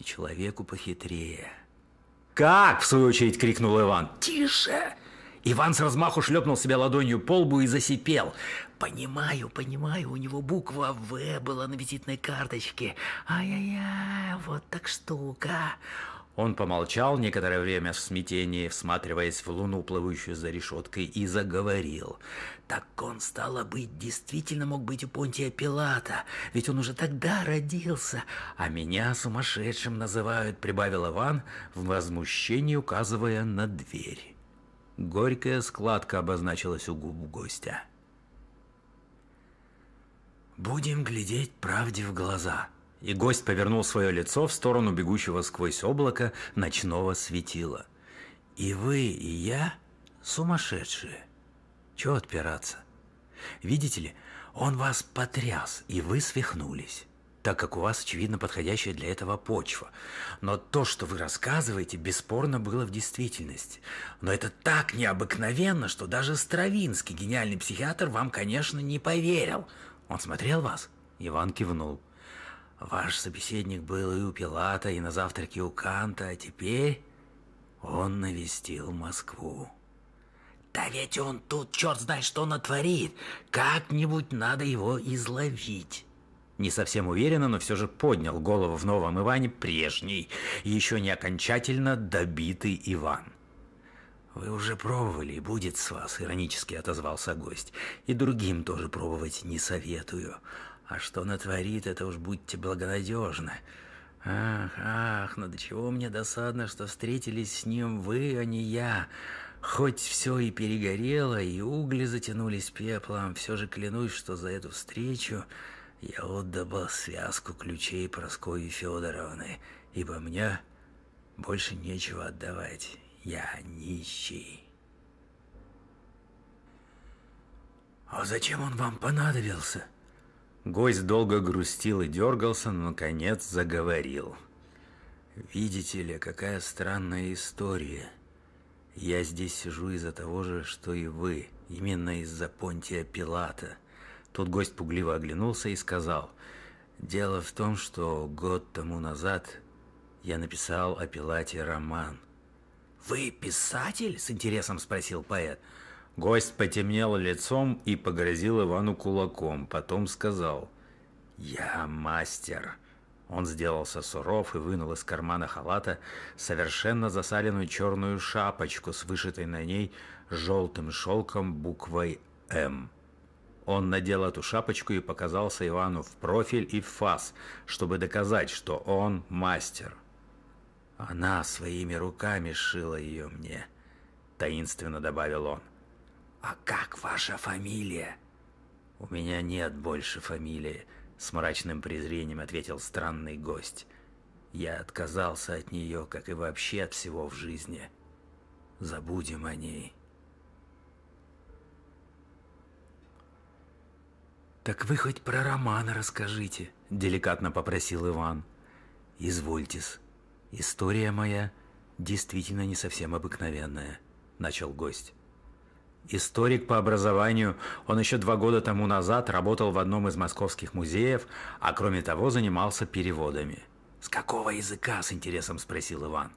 и человеку похитрее. «Как?» – в свою очередь крикнул Иван. «Тише!» Иван с размаху шлепнул себя ладонью по лбу и засипел. «Понимаю, понимаю, у него буква «В» была на визитной карточке. Ай-яй-яй, вот так штука!» Он помолчал некоторое время в смятении, всматриваясь в луну, плывущую за решеткой, и заговорил. Так он, стало быть, действительно мог быть у Понтия Пилата, ведь он уже тогда родился. А меня сумасшедшим называют, прибавил Иван, в возмущении указывая на дверь. Горькая складка обозначилась у губ гостя. «Будем глядеть правде в глаза», и гость повернул свое лицо в сторону бегущего сквозь облако ночного светила. «И вы, и я сумасшедшие. Чего отпираться? Видите ли, он вас потряс, и вы свихнулись» так как у вас, очевидно, подходящая для этого почва. Но то, что вы рассказываете, бесспорно было в действительности. Но это так необыкновенно, что даже Стравинский, гениальный психиатр, вам, конечно, не поверил. Он смотрел вас? Иван кивнул. Ваш собеседник был и у Пилата, и на завтраке у Канта, а теперь он навестил Москву. Да ведь он тут черт знает что натворит. Как-нибудь надо его изловить. Не совсем уверенно, но все же поднял голову в новом Иване прежний, еще не окончательно добитый Иван. «Вы уже пробовали, будет с вас», — иронически отозвался гость. «И другим тоже пробовать не советую. А что натворит, это уж будьте благонадежны. Ах, ах, но ну до чего мне досадно, что встретились с ним вы, а не я. Хоть все и перегорело, и угли затянулись пеплом, все же клянусь, что за эту встречу я отдал связку ключей Проскои Федоровны, ибо мне больше нечего отдавать. Я нищий. А зачем он вам понадобился? Гость долго грустил и дергался, но наконец заговорил. «Видите ли, какая странная история. Я здесь сижу из-за того же, что и вы, именно из-за Понтия Пилата». Тут гость пугливо оглянулся и сказал, «Дело в том, что год тому назад я написал о Пилате роман». «Вы писатель?» – с интересом спросил поэт – Гость потемнел лицом и погрозил Ивану кулаком, потом сказал «Я мастер». Он сделался суров и вынул из кармана халата совершенно засаленную черную шапочку с вышитой на ней желтым шелком буквой «М». Он надел эту шапочку и показался Ивану в профиль и в фас, чтобы доказать, что он мастер. «Она своими руками шила ее мне», — таинственно добавил он. «А как ваша фамилия?» «У меня нет больше фамилии», — с мрачным презрением ответил странный гость. «Я отказался от нее, как и вообще от всего в жизни. Забудем о ней». «Так вы хоть про роман расскажите», — деликатно попросил Иван. «Извольтесь, история моя действительно не совсем обыкновенная», — начал гость. Историк по образованию, он еще два года тому назад работал в одном из московских музеев, а кроме того занимался переводами. «С какого языка?» – с интересом спросил Иван.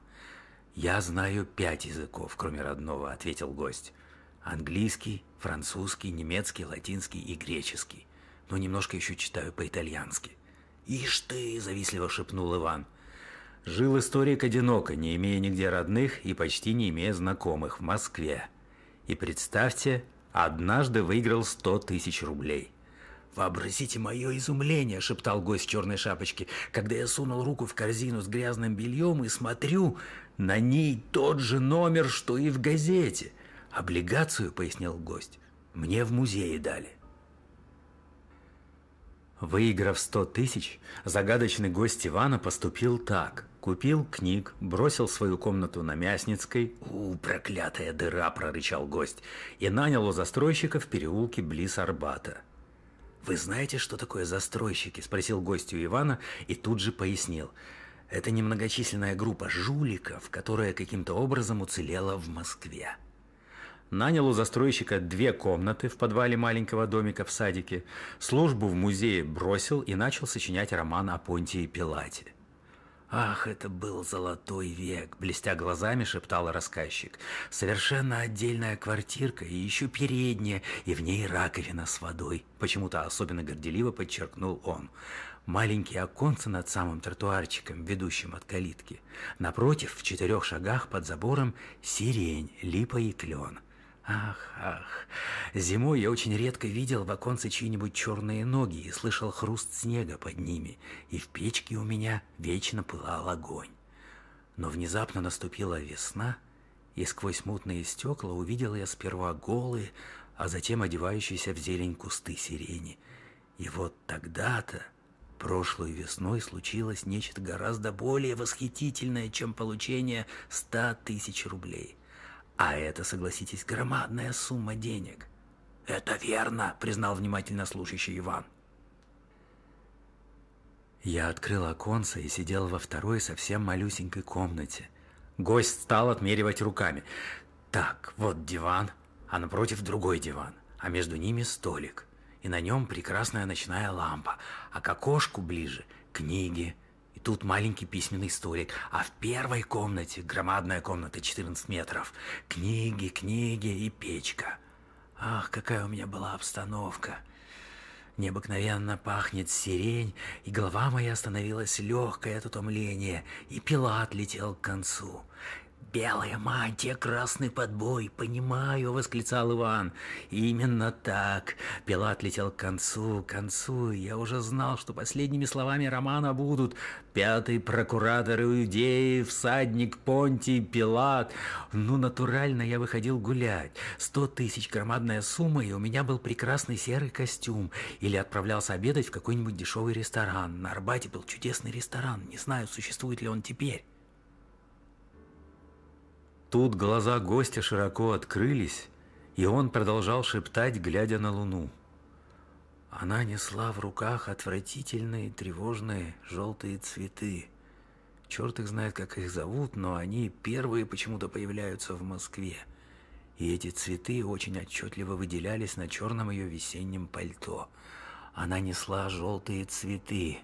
«Я знаю пять языков, кроме родного», – ответил гость. «Английский, французский, немецкий, латинский и греческий. Но немножко еще читаю по-итальянски». «Ишь ты!» – завистливо шепнул Иван. Жил историк одиноко, не имея нигде родных и почти не имея знакомых в Москве. И представьте, однажды выиграл 100 тысяч рублей. «Вообразите мое изумление!» – шептал гость в черной шапочке, когда я сунул руку в корзину с грязным бельем и смотрю, на ней тот же номер, что и в газете. «Облигацию», – пояснил гость, – «мне в музее дали». Выиграв 100 тысяч, загадочный гость Ивана поступил так. Купил книг, бросил свою комнату на Мясницкой. «У, проклятая дыра!» – прорычал гость. И нанял у застройщика в переулке близ Арбата. «Вы знаете, что такое застройщики?» – спросил гость у Ивана и тут же пояснил. «Это немногочисленная группа жуликов, которая каким-то образом уцелела в Москве» нанял у застройщика две комнаты в подвале маленького домика в садике, службу в музее бросил и начал сочинять роман о Понтии Пилате. «Ах, это был золотой век!» – блестя глазами шептал рассказчик. «Совершенно отдельная квартирка, и еще передняя, и в ней раковина с водой», – почему-то особенно горделиво подчеркнул он. Маленькие оконца над самым тротуарчиком, ведущим от калитки. Напротив, в четырех шагах под забором, сирень, липа и клен – Ах, ах. Зимой я очень редко видел в оконце чьи-нибудь черные ноги и слышал хруст снега под ними, и в печке у меня вечно пылал огонь. Но внезапно наступила весна, и сквозь мутные стекла увидел я сперва голые, а затем одевающиеся в зелень кусты сирени. И вот тогда-то, прошлой весной, случилось нечто гораздо более восхитительное, чем получение ста тысяч рублей. А это, согласитесь, громадная сумма денег. Это верно, признал внимательно слушающий Иван. Я открыл оконце и сидел во второй совсем малюсенькой комнате. Гость стал отмеривать руками. Так, вот диван, а напротив другой диван, а между ними столик. И на нем прекрасная ночная лампа, а к окошку ближе книги, и тут маленький письменный столик, а в первой комнате, громадная комната 14 метров, книги, книги и печка. Ах, какая у меня была обстановка. Необыкновенно пахнет сирень, и голова моя становилась легкой от утомления, и пилат летел к концу. «Белая мантия, красный подбой, понимаю!» — восклицал Иван. «Именно так!» Пилат летел к концу, к концу. Я уже знал, что последними словами романа будут «Пятый прокуратор Иудеи, всадник Понтий, Пилат». Ну, натурально я выходил гулять. Сто тысяч — громадная сумма, и у меня был прекрасный серый костюм. Или отправлялся обедать в какой-нибудь дешевый ресторан. На Арбате был чудесный ресторан. Не знаю, существует ли он теперь. Тут глаза гостя широко открылись, и он продолжал шептать, глядя на луну. Она несла в руках отвратительные, тревожные, желтые цветы. Черт их знает, как их зовут, но они первые почему-то появляются в Москве. И эти цветы очень отчетливо выделялись на черном ее весеннем пальто. Она несла желтые цветы,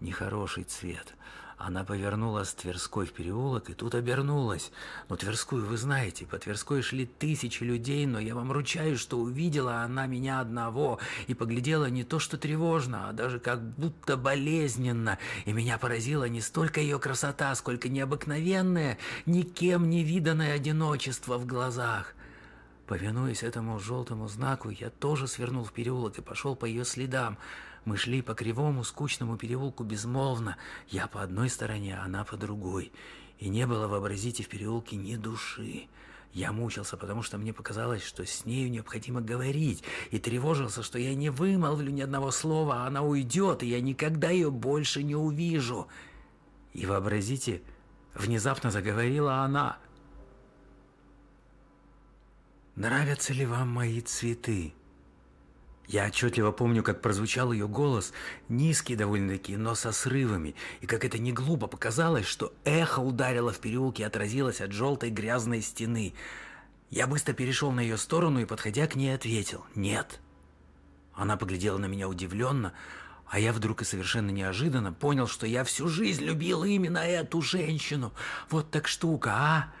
нехороший цвет, она повернула с Тверской в переулок и тут обернулась. Но «Ну, Тверскую вы знаете, по Тверской шли тысячи людей, но я вам ручаюсь, что увидела она меня одного и поглядела не то что тревожно, а даже как будто болезненно. И меня поразила не столько ее красота, сколько необыкновенное, никем не виданное одиночество в глазах. Повинуясь этому желтому знаку, я тоже свернул в переулок и пошел по ее следам – мы шли по кривому, скучному переулку безмолвно, я по одной стороне, она по другой. И не было, вообразите, в переулке ни души. Я мучился, потому что мне показалось, что с нею необходимо говорить, и тревожился, что я не вымолвлю ни одного слова, а она уйдет, и я никогда ее больше не увижу. И вообразите, внезапно заговорила она. «Нравятся ли вам мои цветы?» Я отчетливо помню, как прозвучал ее голос, низкий довольно-таки, но со срывами, и как это не глупо показалось, что эхо ударило в переулке и отразилось от желтой грязной стены. Я быстро перешел на ее сторону и, подходя к ней, ответил «Нет». Она поглядела на меня удивленно, а я вдруг и совершенно неожиданно понял, что я всю жизнь любил именно эту женщину. Вот так штука, а?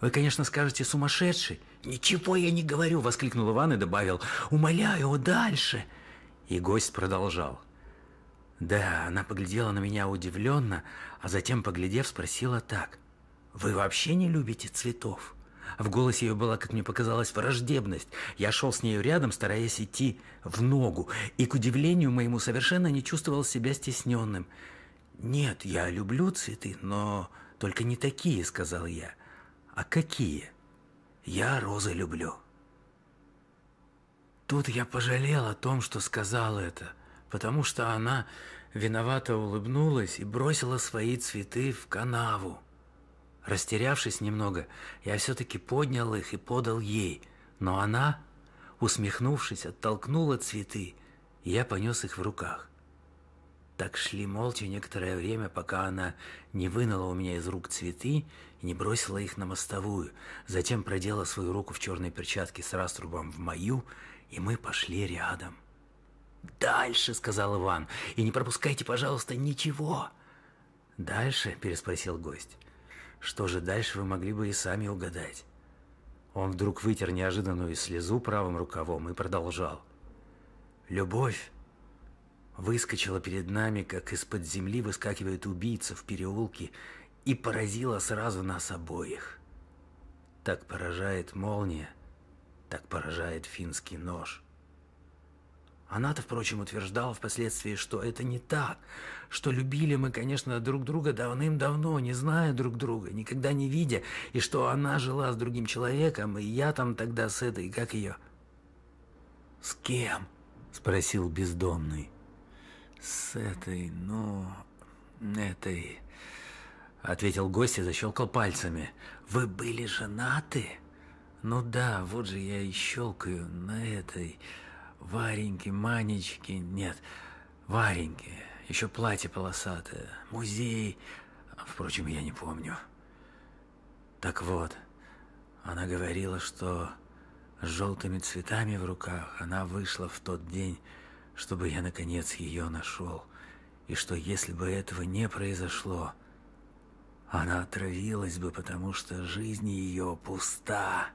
Вы, конечно, скажете, сумасшедший. Ничего я не говорю, воскликнул Иван и добавил. Умоляю, о, дальше. И гость продолжал. Да, она поглядела на меня удивленно, а затем, поглядев, спросила так. «Вы вообще не любите цветов?» В голосе ее была, как мне показалось, враждебность. Я шел с нею рядом, стараясь идти в ногу, и, к удивлению моему, совершенно не чувствовал себя стесненным. «Нет, я люблю цветы, но только не такие», — сказал я. А какие? Я розы люблю. Тут я пожалел о том, что сказал это, потому что она виновато улыбнулась и бросила свои цветы в канаву. Растерявшись немного, я все-таки поднял их и подал ей, но она, усмехнувшись, оттолкнула цветы, и я понес их в руках. Так шли молча некоторое время, пока она не вынула у меня из рук цветы и не бросила их на мостовую. Затем продела свою руку в черной перчатке с раструбом в мою, и мы пошли рядом. «Дальше», — сказал Иван, — «и не пропускайте, пожалуйста, ничего». «Дальше?» — переспросил гость. «Что же дальше вы могли бы и сами угадать?» Он вдруг вытер неожиданную слезу правым рукавом и продолжал. «Любовь выскочила перед нами, как из-под земли выскакивает убийца в переулке и поразила сразу нас обоих. Так поражает молния, так поражает финский нож. Она-то, впрочем, утверждала впоследствии, что это не так, что любили мы, конечно, друг друга давным-давно, не зная друг друга, никогда не видя, и что она жила с другим человеком, и я там тогда с этой, как ее... «С кем?» — спросил бездомный. «С этой, ну, этой...» — ответил гость и защелкал пальцами. «Вы были женаты?» «Ну да, вот же я и щелкаю на этой. вареньке, манечке, нет, вареньке. еще платье полосатое, музей. Впрочем, я не помню». Так вот, она говорила, что с желтыми цветами в руках она вышла в тот день, чтобы я, наконец, ее нашел, и что если бы этого не произошло, — она отравилась бы, потому что жизнь ее пуста.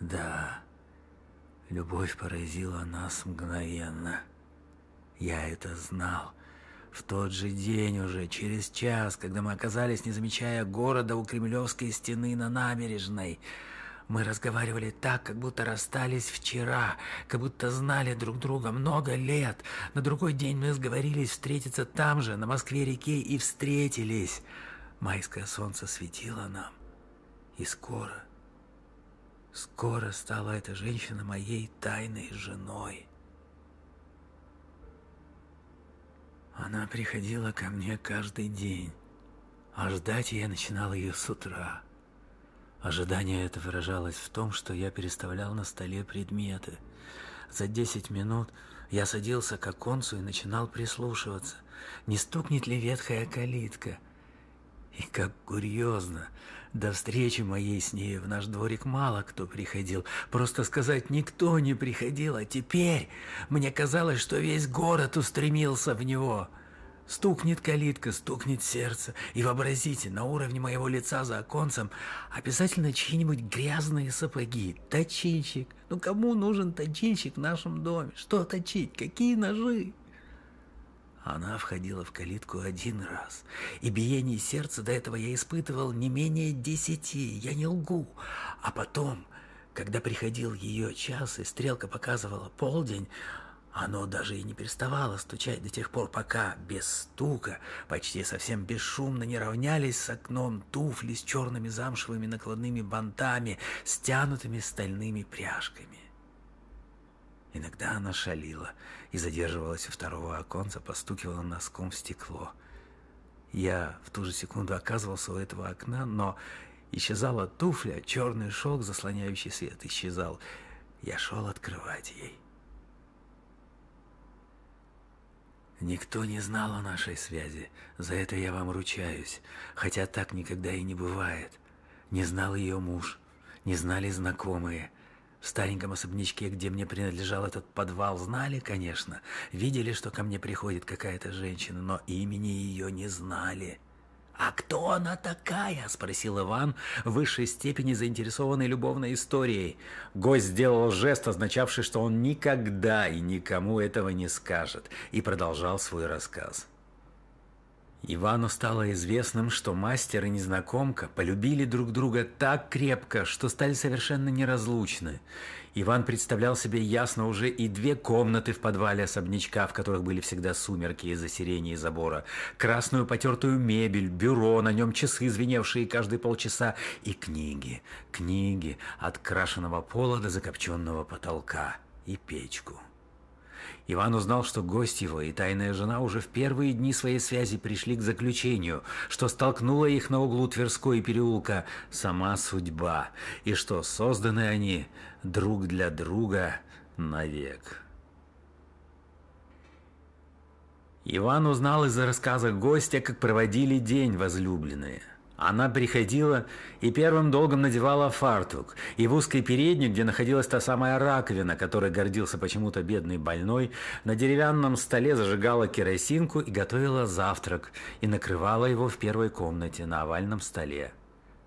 Да, любовь поразила нас мгновенно. Я это знал. В тот же день уже, через час, когда мы оказались, не замечая города у Кремлевской стены на набережной – мы разговаривали так, как будто расстались вчера, как будто знали друг друга много лет. На другой день мы сговорились встретиться там же, на Москве-реке, и встретились. Майское солнце светило нам. И скоро, скоро стала эта женщина моей тайной женой. Она приходила ко мне каждый день, а ждать я начинал ее с утра – Ожидание это выражалось в том, что я переставлял на столе предметы. За десять минут я садился к оконцу и начинал прислушиваться, не стукнет ли ветхая калитка. И как курьезно, до встречи моей с ней в наш дворик мало кто приходил. Просто сказать, никто не приходил, а теперь мне казалось, что весь город устремился в него. Стукнет калитка, стукнет сердце, и вообразите, на уровне моего лица за оконцем обязательно чьи-нибудь грязные сапоги, точильщик. Ну кому нужен точильщик в нашем доме? Что точить? Какие ножи? Она входила в калитку один раз, и биение сердца до этого я испытывал не менее десяти, я не лгу. А потом, когда приходил ее час и стрелка показывала полдень, оно даже и не переставало стучать до тех пор, пока без стука, почти совсем бесшумно, не равнялись с окном туфли с черными замшевыми накладными бантами, стянутыми стальными пряжками. Иногда она шалила и задерживалась у второго оконца, постукивала носком в стекло. Я в ту же секунду оказывался у этого окна, но исчезала туфля, черный шелк, заслоняющий свет, исчезал. Я шел открывать ей. Никто не знал о нашей связи, за это я вам ручаюсь, хотя так никогда и не бывает. Не знал ее муж, не знали знакомые. В стареньком особнячке, где мне принадлежал этот подвал, знали, конечно, видели, что ко мне приходит какая-то женщина, но имени ее не знали. «А кто она такая?» – спросил Иван, в высшей степени заинтересованный любовной историей. Гость сделал жест, означавший, что он никогда и никому этого не скажет, и продолжал свой рассказ. Ивану стало известным, что мастер и незнакомка полюбили друг друга так крепко, что стали совершенно неразлучны. Иван представлял себе ясно уже и две комнаты в подвале особнячка, в которых были всегда сумерки из-за сирени и забора, красную потертую мебель, бюро, на нем часы, звеневшие каждые полчаса, и книги, книги от крашеного пола до закопченного потолка и печку. Иван узнал, что гость его и тайная жена уже в первые дни своей связи пришли к заключению, что столкнула их на углу Тверской переулка сама судьба, и что созданы они друг для друга навек. Иван узнал из-за рассказа гостя, как проводили день возлюбленные – она приходила и первым долгом надевала фартук, и в узкой передней, где находилась та самая раковина, которой гордился почему-то бедный больной, на деревянном столе зажигала керосинку и готовила завтрак, и накрывала его в первой комнате на овальном столе.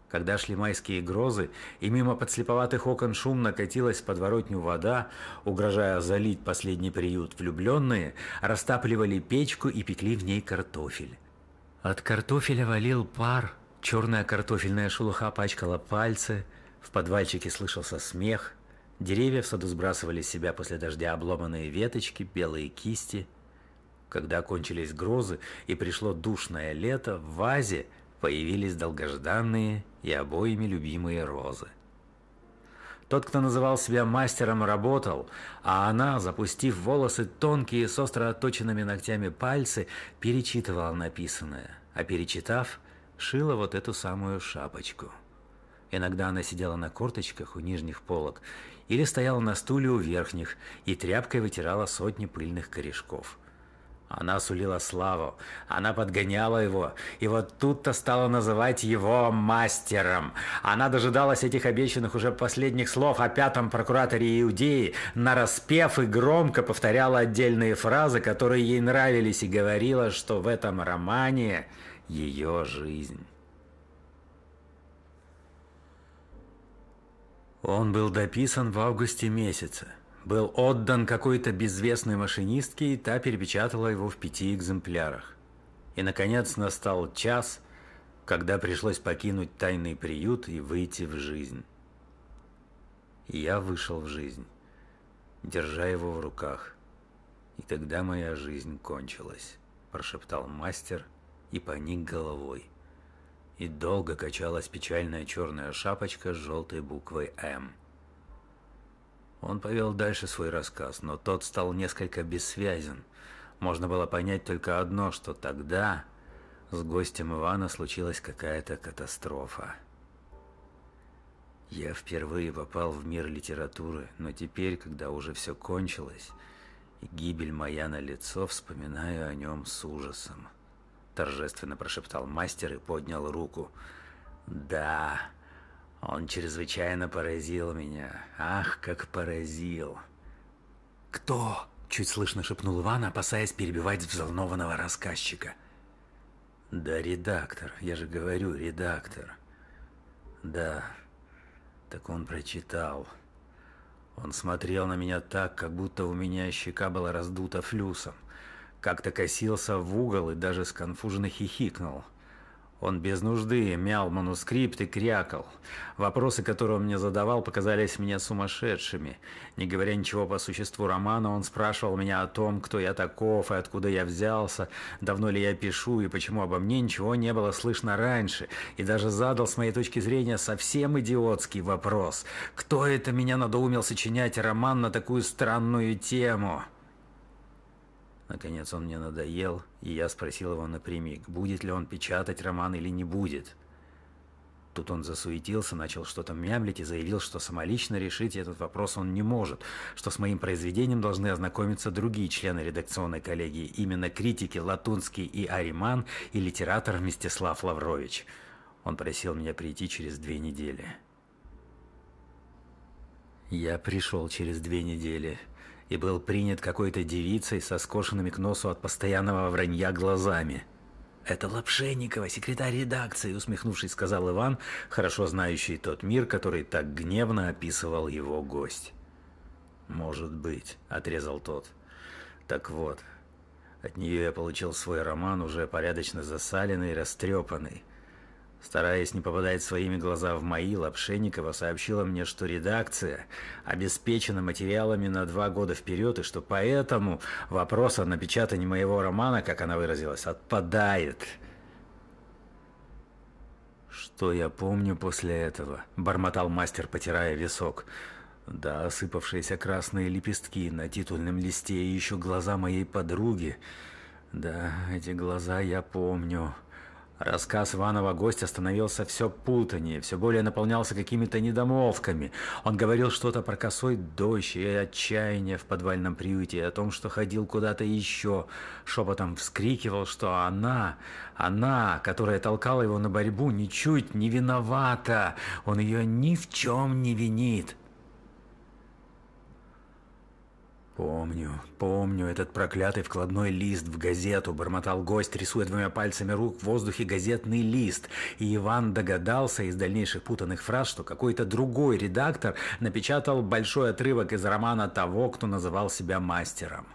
Когда шли майские грозы, и мимо подслеповатых окон шум накатилась подворотню вода, угрожая залить последний приют, влюбленные растапливали печку и пекли в ней картофель. От картофеля валил пар – Черная картофельная шелуха пачкала пальцы, в подвальчике слышался смех, деревья в саду сбрасывали с себя после дождя обломанные веточки, белые кисти. Когда кончились грозы и пришло душное лето, в вазе появились долгожданные и обоими любимые розы. Тот, кто называл себя мастером, работал, а она, запустив волосы тонкие с остро отточенными ногтями пальцы, перечитывала написанное, а перечитав – шила вот эту самую шапочку. Иногда она сидела на корточках у нижних полок или стояла на стуле у верхних и тряпкой вытирала сотни пыльных корешков. Она сулила славу, она подгоняла его, и вот тут-то стала называть его мастером. Она дожидалась этих обещанных уже последних слов о а пятом прокураторе Иудеи, нараспев и громко повторяла отдельные фразы, которые ей нравились, и говорила, что в этом романе ее жизнь. Он был дописан в августе месяце, был отдан какой-то безвестной машинистке, и та перепечатала его в пяти экземплярах. И, наконец, настал час, когда пришлось покинуть тайный приют и выйти в жизнь. И я вышел в жизнь, держа его в руках. И тогда моя жизнь кончилась, прошептал мастер – и поник головой. И долго качалась печальная черная шапочка с желтой буквой «М». Он повел дальше свой рассказ, но тот стал несколько бессвязен. Можно было понять только одно, что тогда с гостем Ивана случилась какая-то катастрофа. Я впервые попал в мир литературы, но теперь, когда уже все кончилось, и гибель моя на лицо, вспоминаю о нем с ужасом. — торжественно прошептал мастер и поднял руку. «Да, он чрезвычайно поразил меня. Ах, как поразил!» «Кто?» — чуть слышно шепнул Иван, опасаясь перебивать взволнованного рассказчика. «Да редактор, я же говорю, редактор». «Да, так он прочитал. Он смотрел на меня так, как будто у меня щека была раздута флюсом. Как-то косился в угол и даже сконфуженно хихикнул. Он без нужды мял манускрипт и крякал. Вопросы, которые он мне задавал, показались мне сумасшедшими. Не говоря ничего по существу романа, он спрашивал меня о том, кто я таков и откуда я взялся, давно ли я пишу и почему обо мне ничего не было слышно раньше. И даже задал, с моей точки зрения, совсем идиотский вопрос. Кто это меня надоумел сочинять роман на такую странную тему?» Наконец он мне надоел, и я спросил его напрямик, будет ли он печатать роман или не будет. Тут он засуетился, начал что-то мямлить и заявил, что самолично решить этот вопрос он не может, что с моим произведением должны ознакомиться другие члены редакционной коллегии, именно критики Латунский и Ариман и литератор Мстислав Лаврович. Он просил меня прийти через две недели. Я пришел через две недели и был принят какой-то девицей со скошенными к носу от постоянного вранья глазами. «Это Лапшенникова, секретарь редакции», — усмехнувшись, сказал Иван, хорошо знающий тот мир, который так гневно описывал его гость. «Может быть», — отрезал тот. «Так вот, от нее я получил свой роман, уже порядочно засаленный и растрепанный. Стараясь не попадать своими глаза в мои, Лапшенникова сообщила мне, что редакция обеспечена материалами на два года вперед, и что поэтому вопрос о напечатании моего романа, как она выразилась, отпадает. «Что я помню после этого?» – бормотал мастер, потирая висок. «Да, осыпавшиеся красные лепестки на титульном листе и еще глаза моей подруги. Да, эти глаза я помню». Рассказ Ванова гостя становился все путанее, все более наполнялся какими-то недомолвками. Он говорил что-то про косой дождь и отчаяние в подвальном приюте, о том, что ходил куда-то еще, шепотом вскрикивал, что она, она, которая толкала его на борьбу, ничуть не виновата, он ее ни в чем не винит. «Помню, помню этот проклятый вкладной лист в газету», — бормотал гость, рисуя двумя пальцами рук в воздухе газетный лист. И Иван догадался из дальнейших путанных фраз, что какой-то другой редактор напечатал большой отрывок из романа того, кто называл себя мастером.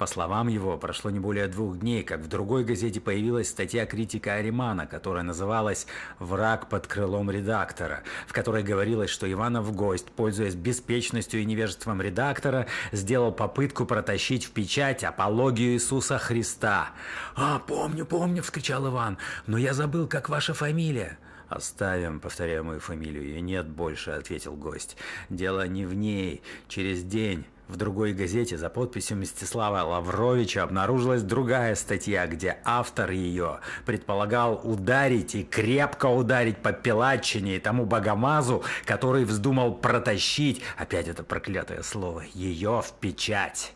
По словам его, прошло не более двух дней, как в другой газете появилась статья критика Аримана, которая называлась «Враг под крылом редактора», в которой говорилось, что Иванов Гость, пользуясь беспечностью и невежеством редактора, сделал попытку протащить в печать апологию Иисуса Христа. «А, помню, помню!» – вскричал Иван. «Но я забыл, как ваша фамилия!» «Оставим», — повторяю мою фамилию, — «ее нет больше», — ответил гость. «Дело не в ней. Через день в другой газете за подписью Мстислава Лавровича обнаружилась другая статья, где автор ее предполагал ударить и крепко ударить по пилатчине и тому богомазу, который вздумал протащить, опять это проклятое слово, ее в печать.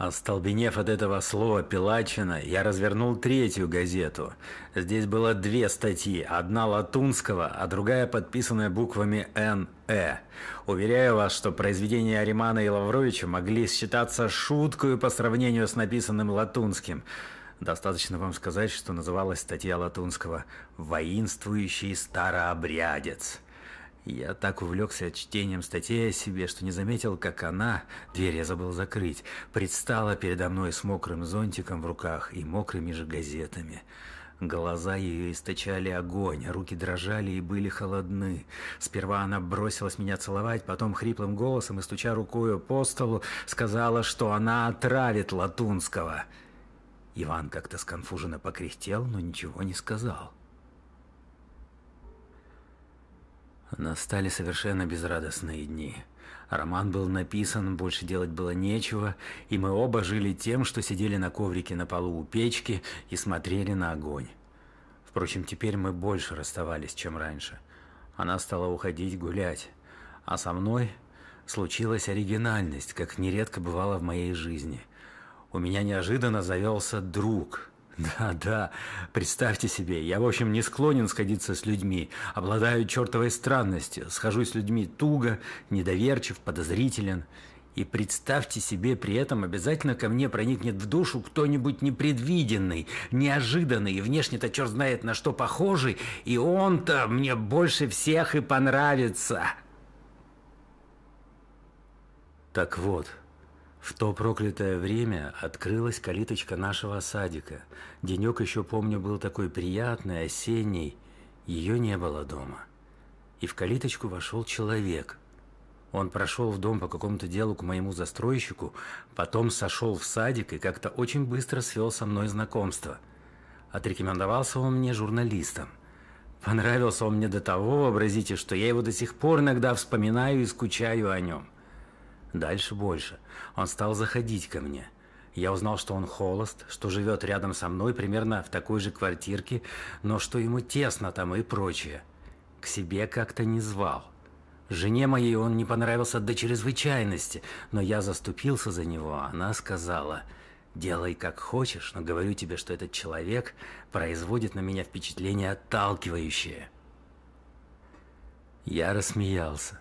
Остолбенев от этого слова «пилачина», я развернул третью газету. Здесь было две статьи, одна латунского, а другая подписанная буквами «Н.Э». Уверяю вас, что произведения Аримана и Лавровича могли считаться шуткой по сравнению с написанным латунским. Достаточно вам сказать, что называлась статья латунского «Воинствующий старообрядец». Я так увлекся чтением статей о себе, что не заметил, как она, дверь я забыл закрыть, предстала передо мной с мокрым зонтиком в руках и мокрыми же газетами. Глаза ее источали огонь, руки дрожали и были холодны. Сперва она бросилась меня целовать, потом хриплым голосом и стуча рукою по столу, сказала, что она отравит Латунского. Иван как-то сконфуженно покряхтел, но ничего не сказал. — Настали совершенно безрадостные дни. Роман был написан, больше делать было нечего, и мы оба жили тем, что сидели на коврике на полу у печки и смотрели на огонь. Впрочем, теперь мы больше расставались, чем раньше. Она стала уходить гулять, а со мной случилась оригинальность, как нередко бывало в моей жизни. У меня неожиданно завелся друг – да, да, представьте себе, я, в общем, не склонен сходиться с людьми, обладаю чертовой странностью, схожусь с людьми туго, недоверчив, подозрителен. И представьте себе, при этом обязательно ко мне проникнет в душу кто-нибудь непредвиденный, неожиданный и внешне-то черт знает на что похожий, и он-то мне больше всех и понравится. Так вот, в то проклятое время открылась калиточка нашего садика – Денек еще, помню, был такой приятный, осенний. Ее не было дома. И в калиточку вошел человек. Он прошел в дом по какому-то делу к моему застройщику, потом сошел в садик и как-то очень быстро свел со мной знакомство. Отрекомендовался он мне журналистом. Понравился он мне до того, вообразите, что я его до сих пор иногда вспоминаю и скучаю о нем. Дальше больше. Он стал заходить ко мне – я узнал, что он холост, что живет рядом со мной, примерно в такой же квартирке, но что ему тесно там и прочее. К себе как-то не звал. Жене моей он не понравился до чрезвычайности, но я заступился за него. А она сказала, «Делай как хочешь, но говорю тебе, что этот человек производит на меня впечатление отталкивающее». Я рассмеялся.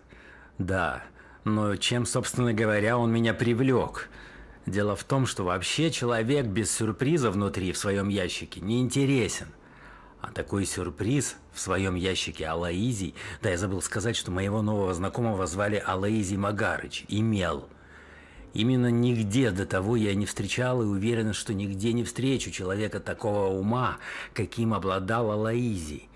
«Да, но чем, собственно говоря, он меня привлек?» Дело в том, что вообще человек без сюрприза внутри в своем ящике не интересен. А такой сюрприз в своем ящике Алаизий, да я забыл сказать, что моего нового знакомого звали Алаизий Магарыч, имел. Именно нигде до того я не встречал и уверен, что нигде не встречу человека такого ума, каким обладал Алаизий.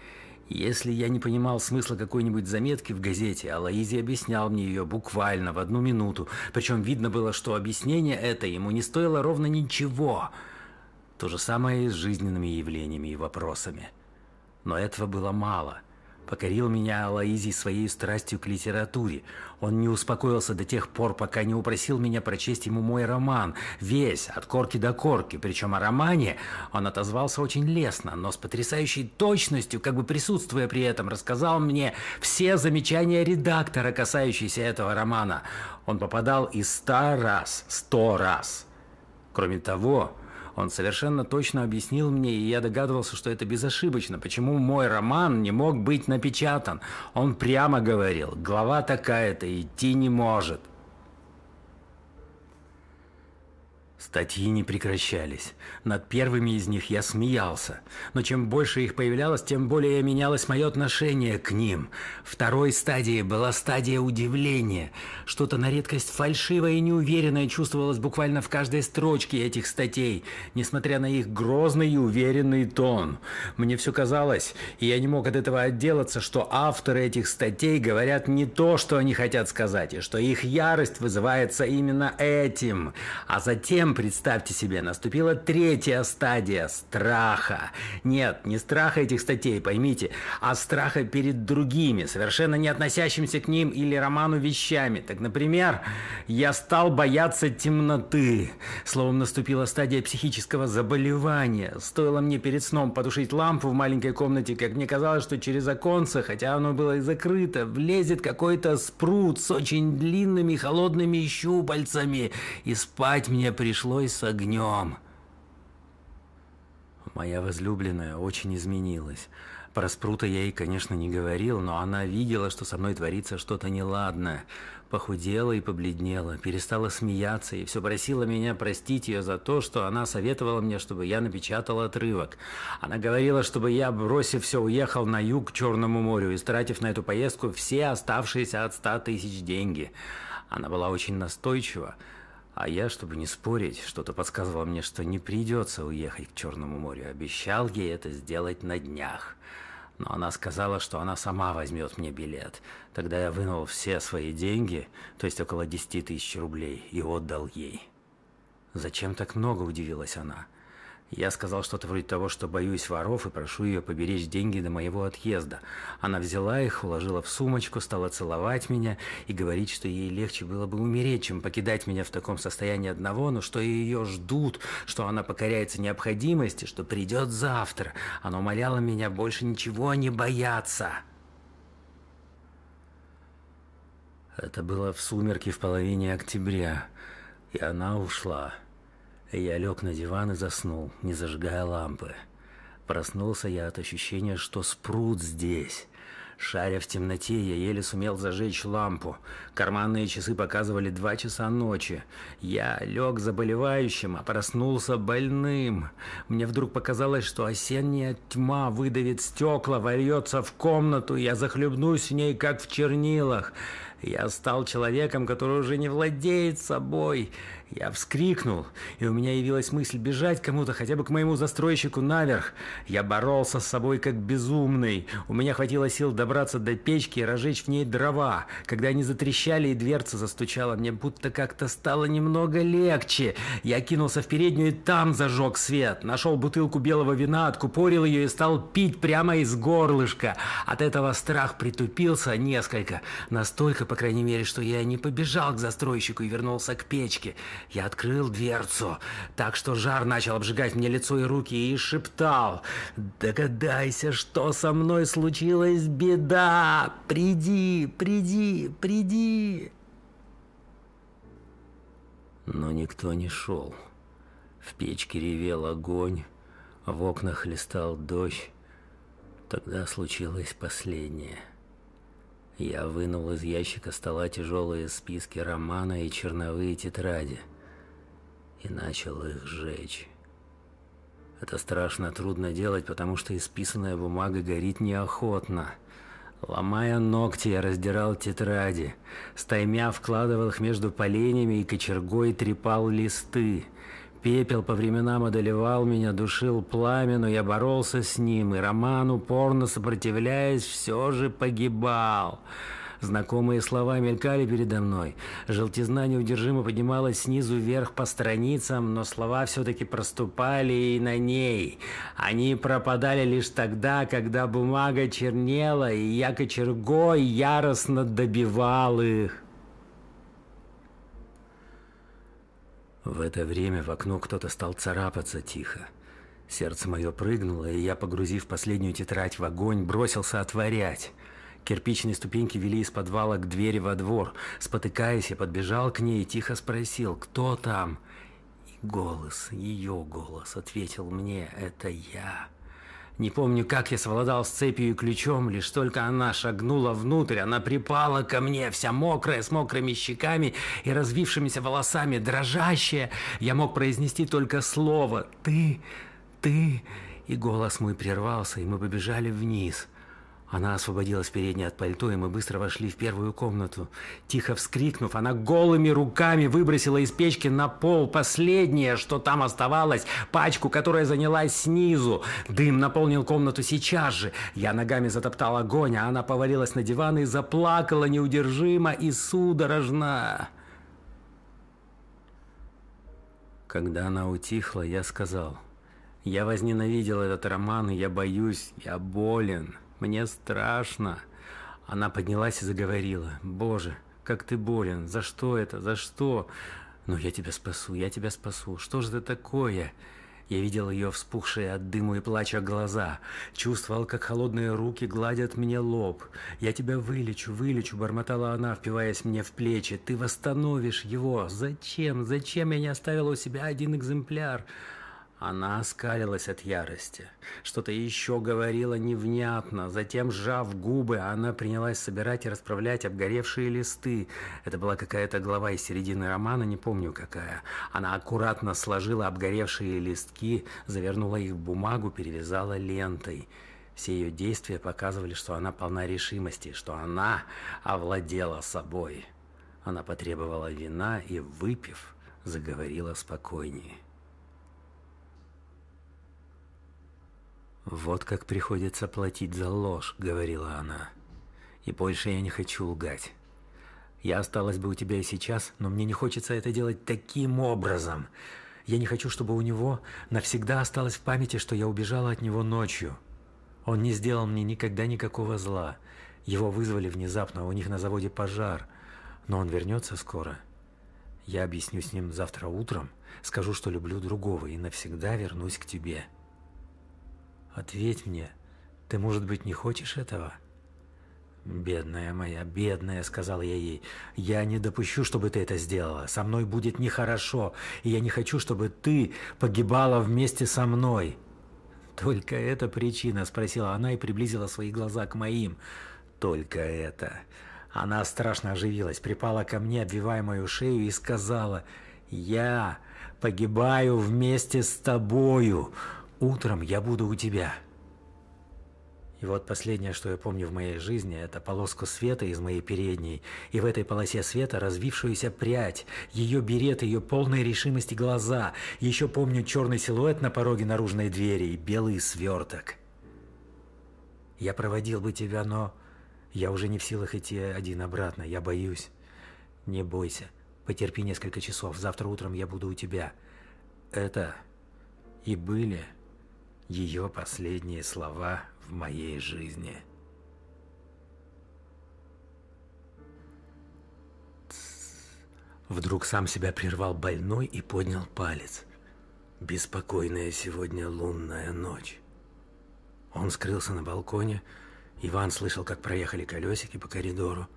Если я не понимал смысла какой-нибудь заметки в газете, Алаизи объяснял мне ее буквально в одну минуту. Причем видно было, что объяснение это ему не стоило ровно ничего. То же самое и с жизненными явлениями и вопросами. Но этого было мало – Покорил меня Алаизи своей страстью к литературе. Он не успокоился до тех пор, пока не упросил меня прочесть ему мой роман. Весь, от корки до корки. Причем о романе он отозвался очень лестно, но с потрясающей точностью, как бы присутствуя при этом, рассказал мне все замечания редактора, касающиеся этого романа. Он попадал и ста раз, сто раз. Кроме того, он совершенно точно объяснил мне, и я догадывался, что это безошибочно, почему мой роман не мог быть напечатан. Он прямо говорил, глава такая-то, идти не может. Статьи не прекращались. Над первыми из них я смеялся. Но чем больше их появлялось, тем более менялось мое отношение к ним. Второй стадии была стадия удивления. Что-то на редкость фальшивое и неуверенное чувствовалось буквально в каждой строчке этих статей, несмотря на их грозный и уверенный тон. Мне все казалось, и я не мог от этого отделаться, что авторы этих статей говорят не то, что они хотят сказать, и что их ярость вызывается именно этим. А затем представьте себе, наступила третья стадия страха. Нет, не страха этих статей, поймите, а страха перед другими, совершенно не относящимся к ним или роману вещами. Так, например, я стал бояться темноты. Словом, наступила стадия психического заболевания. Стоило мне перед сном потушить лампу в маленькой комнате, как мне казалось, что через оконце, хотя оно было и закрыто, влезет какой-то спрут с очень длинными холодными щупальцами, и спать мне пришлось пришло и с огнем. Моя возлюбленная очень изменилась. Про спрута я ей, конечно, не говорил, но она видела, что со мной творится что-то неладное. Похудела и побледнела, перестала смеяться и все просила меня простить ее за то, что она советовала мне, чтобы я напечатал отрывок. Она говорила, чтобы я, бросив все, уехал на юг к Черному морю, и истратив на эту поездку все оставшиеся от ста тысяч деньги. Она была очень настойчива, а я, чтобы не спорить, что-то подсказывало мне, что не придется уехать к Черному морю. Обещал ей это сделать на днях. Но она сказала, что она сама возьмет мне билет. Тогда я вынул все свои деньги, то есть около 10 тысяч рублей, и отдал ей. «Зачем так много?» – удивилась она. – я сказал что-то вроде того, что боюсь воров и прошу ее поберечь деньги до моего отъезда. Она взяла их, уложила в сумочку, стала целовать меня и говорить, что ей легче было бы умереть, чем покидать меня в таком состоянии одного, но что ее ждут, что она покоряется необходимости, что придет завтра. Она умоляла меня больше ничего не бояться. Это было в сумерки в половине октября, и она ушла. Я лег на диван и заснул, не зажигая лампы. Проснулся я от ощущения, что спрут здесь. Шаря в темноте, я еле сумел зажечь лампу. Карманные часы показывали два часа ночи. Я лег заболевающим, а проснулся больным. Мне вдруг показалось, что осенняя тьма выдавит стекла, вольется в комнату, я захлебнусь в ней, как в чернилах. Я стал человеком, который уже не владеет собой. Я вскрикнул, и у меня явилась мысль бежать кому-то, хотя бы к моему застройщику наверх. Я боролся с собой как безумный. У меня хватило сил добраться до печки и разжечь в ней дрова. Когда они затрещали и дверца застучала, мне будто как-то стало немного легче. Я кинулся в переднюю и там зажег свет. Нашел бутылку белого вина, откупорил ее и стал пить прямо из горлышка. От этого страх притупился несколько. Настолько, по крайней мере, что я не побежал к застройщику и вернулся к печке. Я открыл дверцу, так что жар начал обжигать мне лицо и руки, и шептал. «Догадайся, что со мной случилась беда! Приди, приди, приди!» Но никто не шел. В печке ревел огонь, в окнах листал дождь. Тогда случилось последнее – я вынул из ящика стола тяжелые списки романа и черновые тетради – и начал их сжечь. Это страшно трудно делать, потому что исписанная бумага горит неохотно. Ломая ногти, я раздирал тетради. Стаймя вкладывал их между поленями и кочергой трепал листы. Пепел по временам одолевал меня, душил пламя, но я боролся с ним, и роман, упорно сопротивляясь, все же погибал. Знакомые слова мелькали передо мной. Желтизна неудержимо поднималась снизу вверх по страницам, но слова все-таки проступали и на ней. Они пропадали лишь тогда, когда бумага чернела, и я кочергой яростно добивал их. В это время в окно кто-то стал царапаться тихо. Сердце мое прыгнуло, и я, погрузив последнюю тетрадь в огонь, бросился отворять. Кирпичные ступеньки вели из подвала к двери во двор. Спотыкаясь, я подбежал к ней и тихо спросил, кто там? И голос, ее голос, ответил мне, это я. Не помню, как я совладал с цепью и ключом, лишь только она шагнула внутрь, она припала ко мне, вся мокрая, с мокрыми щеками и развившимися волосами, дрожащая. Я мог произнести только слово «ты», «ты», и голос мой прервался, и мы побежали вниз – она освободилась передней от пальто, и мы быстро вошли в первую комнату. Тихо вскрикнув, она голыми руками выбросила из печки на пол последнее, что там оставалось, пачку, которая занялась снизу. Дым наполнил комнату сейчас же. Я ногами затоптал огонь, а она повалилась на диван и заплакала неудержимо и судорожно. Когда она утихла, я сказал, «Я возненавидел этот роман, и я боюсь, я болен». Мне страшно. Она поднялась и заговорила. Боже, как ты болен. За что это? За что? Ну, я тебя спасу, я тебя спасу. Что же это такое? Я видел ее вспухшие от дыму и плача глаза, чувствовал, как холодные руки гладят мне лоб. «Я тебя вылечу, вылечу», — бормотала она, впиваясь мне в плечи. «Ты восстановишь его! Зачем? Зачем я не оставил у себя один экземпляр?» Она оскалилась от ярости. Что-то еще говорила невнятно. Затем, сжав губы, она принялась собирать и расправлять обгоревшие листы. Это была какая-то глава из середины романа, не помню какая. Она аккуратно сложила обгоревшие листки, завернула их в бумагу, перевязала лентой. Все ее действия показывали, что она полна решимости, что она овладела собой. Она потребовала вина и, выпив, заговорила спокойнее. «Вот как приходится платить за ложь», — говорила она. «И больше я не хочу лгать. Я осталась бы у тебя и сейчас, но мне не хочется это делать таким образом. Я не хочу, чтобы у него навсегда осталось в памяти, что я убежала от него ночью. Он не сделал мне никогда никакого зла. Его вызвали внезапно, у них на заводе пожар. Но он вернется скоро. Я объясню с ним завтра утром, скажу, что люблю другого и навсегда вернусь к тебе». Ответь мне, ты, может быть, не хочешь этого?» «Бедная моя, бедная», — сказал я ей, — «я не допущу, чтобы ты это сделала. Со мной будет нехорошо, и я не хочу, чтобы ты погибала вместе со мной». «Только эта причина?» – спросила она и приблизила свои глаза к моим. «Только это». Она страшно оживилась, припала ко мне, обвивая мою шею, и сказала, «Я погибаю вместе с тобою. Утром я буду у тебя. И вот последнее, что я помню в моей жизни, это полоску света из моей передней, и в этой полосе света развившуюся прядь, ее берет, ее полная решимости глаза. Еще помню черный силуэт на пороге наружной двери и белый сверток. Я проводил бы тебя, но я уже не в силах идти один обратно, я боюсь. Не бойся, потерпи несколько часов, завтра утром я буду у тебя. Это и были ее последние слова в моей жизни. Вдруг сам себя прервал больной и поднял палец. Беспокойная сегодня лунная ночь. Он скрылся на балконе. Иван слышал, как проехали колесики по коридору.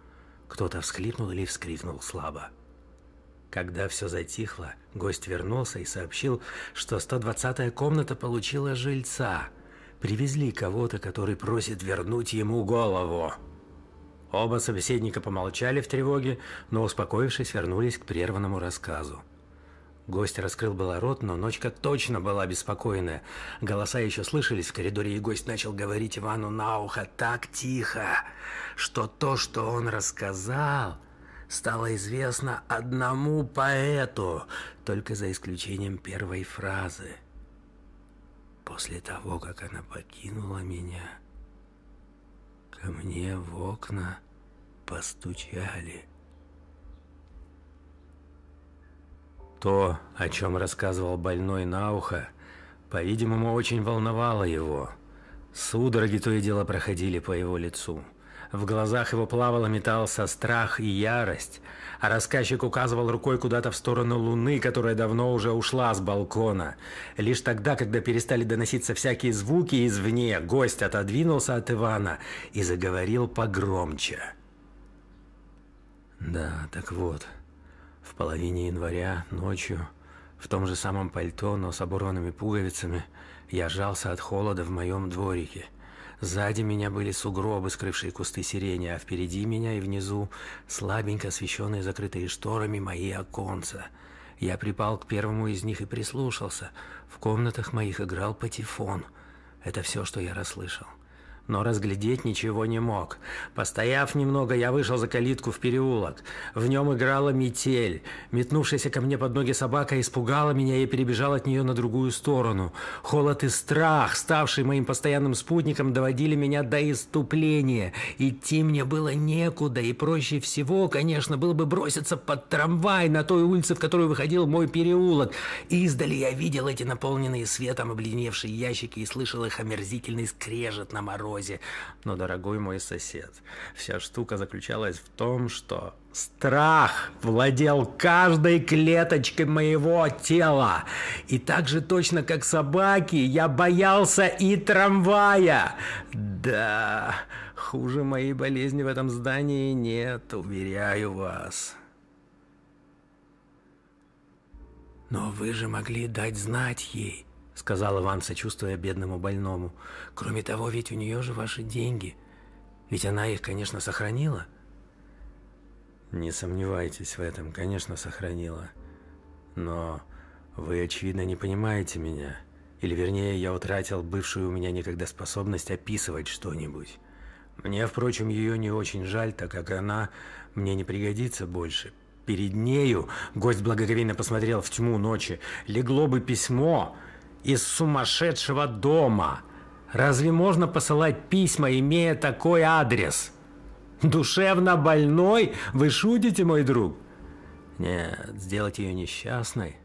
Кто-то всхлипнул или вскрикнул слабо. Когда все затихло, гость вернулся и сообщил, что 120-я комната получила жильца. Привезли кого-то, который просит вернуть ему голову. Оба собеседника помолчали в тревоге, но, успокоившись, вернулись к прерванному рассказу. Гость раскрыл было рот, но ночка точно была беспокойная. Голоса еще слышались в коридоре, и гость начал говорить Ивану на ухо так тихо, что то, что он рассказал, стало известно одному поэту, только за исключением первой фразы. После того, как она покинула меня, ко мне в окна постучали. То, о чем рассказывал больной на ухо, по-видимому, очень волновало его. Судороги то и дело проходили по его лицу – в глазах его плавало метался страх и ярость, а рассказчик указывал рукой куда-то в сторону луны, которая давно уже ушла с балкона. Лишь тогда, когда перестали доноситься всякие звуки извне, гость отодвинулся от Ивана и заговорил погромче. Да, так вот, в половине января ночью, в том же самом пальто, но с оборонными пуговицами, я жался от холода в моем дворике – Сзади меня были сугробы, скрывшие кусты сирени, а впереди меня и внизу слабенько освещенные закрытые шторами мои оконца. Я припал к первому из них и прислушался. В комнатах моих играл патефон. Это все, что я расслышал но разглядеть ничего не мог. Постояв немного, я вышел за калитку в переулок. В нем играла метель. Метнувшаяся ко мне под ноги собака испугала меня и перебежал от нее на другую сторону. Холод и страх, ставший моим постоянным спутником, доводили меня до иступления. Идти мне было некуда, и проще всего, конечно, было бы броситься под трамвай на той улице, в которую выходил мой переулок. Издали я видел эти наполненные светом обледеневшие ящики и слышал их омерзительный скрежет на морозе паровозе. Но, дорогой мой сосед, вся штука заключалась в том, что страх владел каждой клеточкой моего тела. И так же точно, как собаки, я боялся и трамвая. Да, хуже моей болезни в этом здании нет, уверяю вас. Но вы же могли дать знать ей, — сказал Иван, сочувствуя бедному больному. «Кроме того, ведь у нее же ваши деньги. Ведь она их, конечно, сохранила». «Не сомневайтесь в этом, конечно, сохранила. Но вы, очевидно, не понимаете меня. Или, вернее, я утратил бывшую у меня никогда способность описывать что-нибудь. Мне, впрочем, ее не очень жаль, так как она мне не пригодится больше, перед нею, гость благоговейно посмотрел в тьму ночи, легло бы письмо, из сумасшедшего дома. Разве можно посылать письма, имея такой адрес? Душевно больной? Вы шутите, мой друг? Нет, сделать ее несчастной,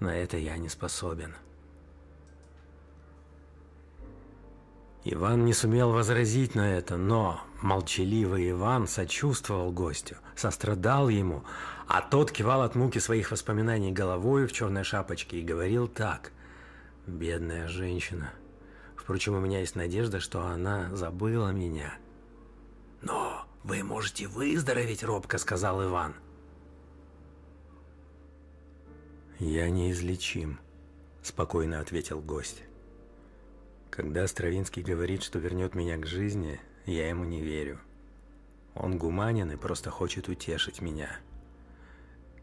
на это я не способен. Иван не сумел возразить на это, но молчаливый Иван сочувствовал гостю, сострадал ему, а тот кивал от муки своих воспоминаний головой в черной шапочке и говорил так. Бедная женщина. Впрочем, у меня есть надежда, что она забыла меня. «Но вы можете выздороветь», — робко сказал Иван. «Я неизлечим», — спокойно ответил гость. «Когда Стравинский говорит, что вернет меня к жизни, я ему не верю. Он гуманен и просто хочет утешить меня.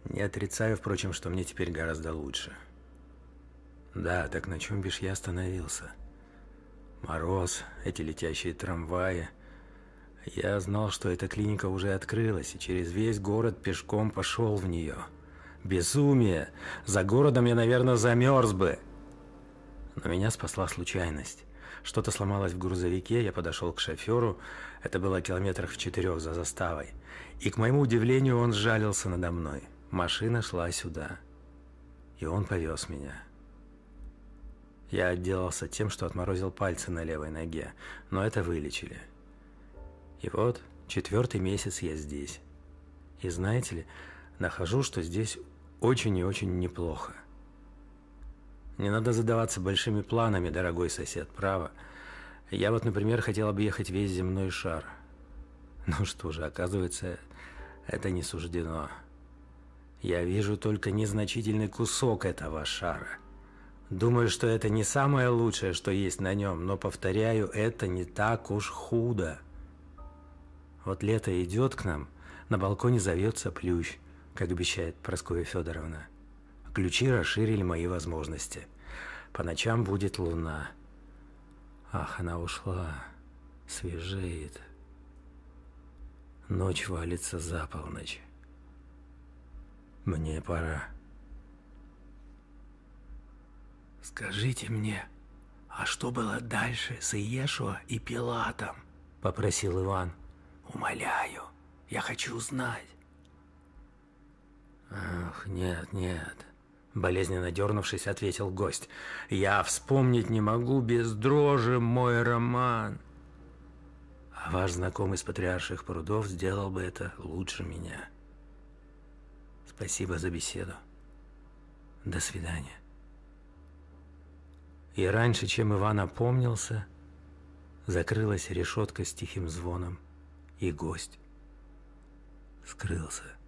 Не отрицаю, впрочем, что мне теперь гораздо лучше». Да, так на чем бишь я остановился? Мороз, эти летящие трамваи. Я знал, что эта клиника уже открылась, и через весь город пешком пошел в нее. Безумие! За городом я, наверное, замерз бы. Но меня спасла случайность. Что-то сломалось в грузовике, я подошел к шоферу, это было километрах в четырех за заставой, и, к моему удивлению, он сжалился надо мной. Машина шла сюда, и он повез меня. Я отделался тем, что отморозил пальцы на левой ноге, но это вылечили. И вот четвертый месяц я здесь. И знаете ли, нахожу, что здесь очень и очень неплохо. Не надо задаваться большими планами, дорогой сосед, право. Я вот, например, хотел объехать весь земной шар. Ну что же, оказывается, это не суждено. Я вижу только незначительный кусок этого шара. Думаю, что это не самое лучшее, что есть на нем, но, повторяю, это не так уж худо. Вот лето идет к нам, на балконе зовется плющ, как обещает Проскоя Федоровна. Ключи расширили мои возможности. По ночам будет луна. Ах, она ушла, свежеет. Ночь валится за полночь. Мне пора. «Скажите мне, а что было дальше с Иешуа и Пилатом?» – попросил Иван. «Умоляю, я хочу знать». «Ах, нет, нет», – болезненно дернувшись, ответил гость. «Я вспомнить не могу без дрожи мой роман». «А ваш знакомый с патриарших прудов сделал бы это лучше меня». «Спасибо за беседу. До свидания». И раньше, чем Иван опомнился, закрылась решетка с тихим звоном, и гость скрылся.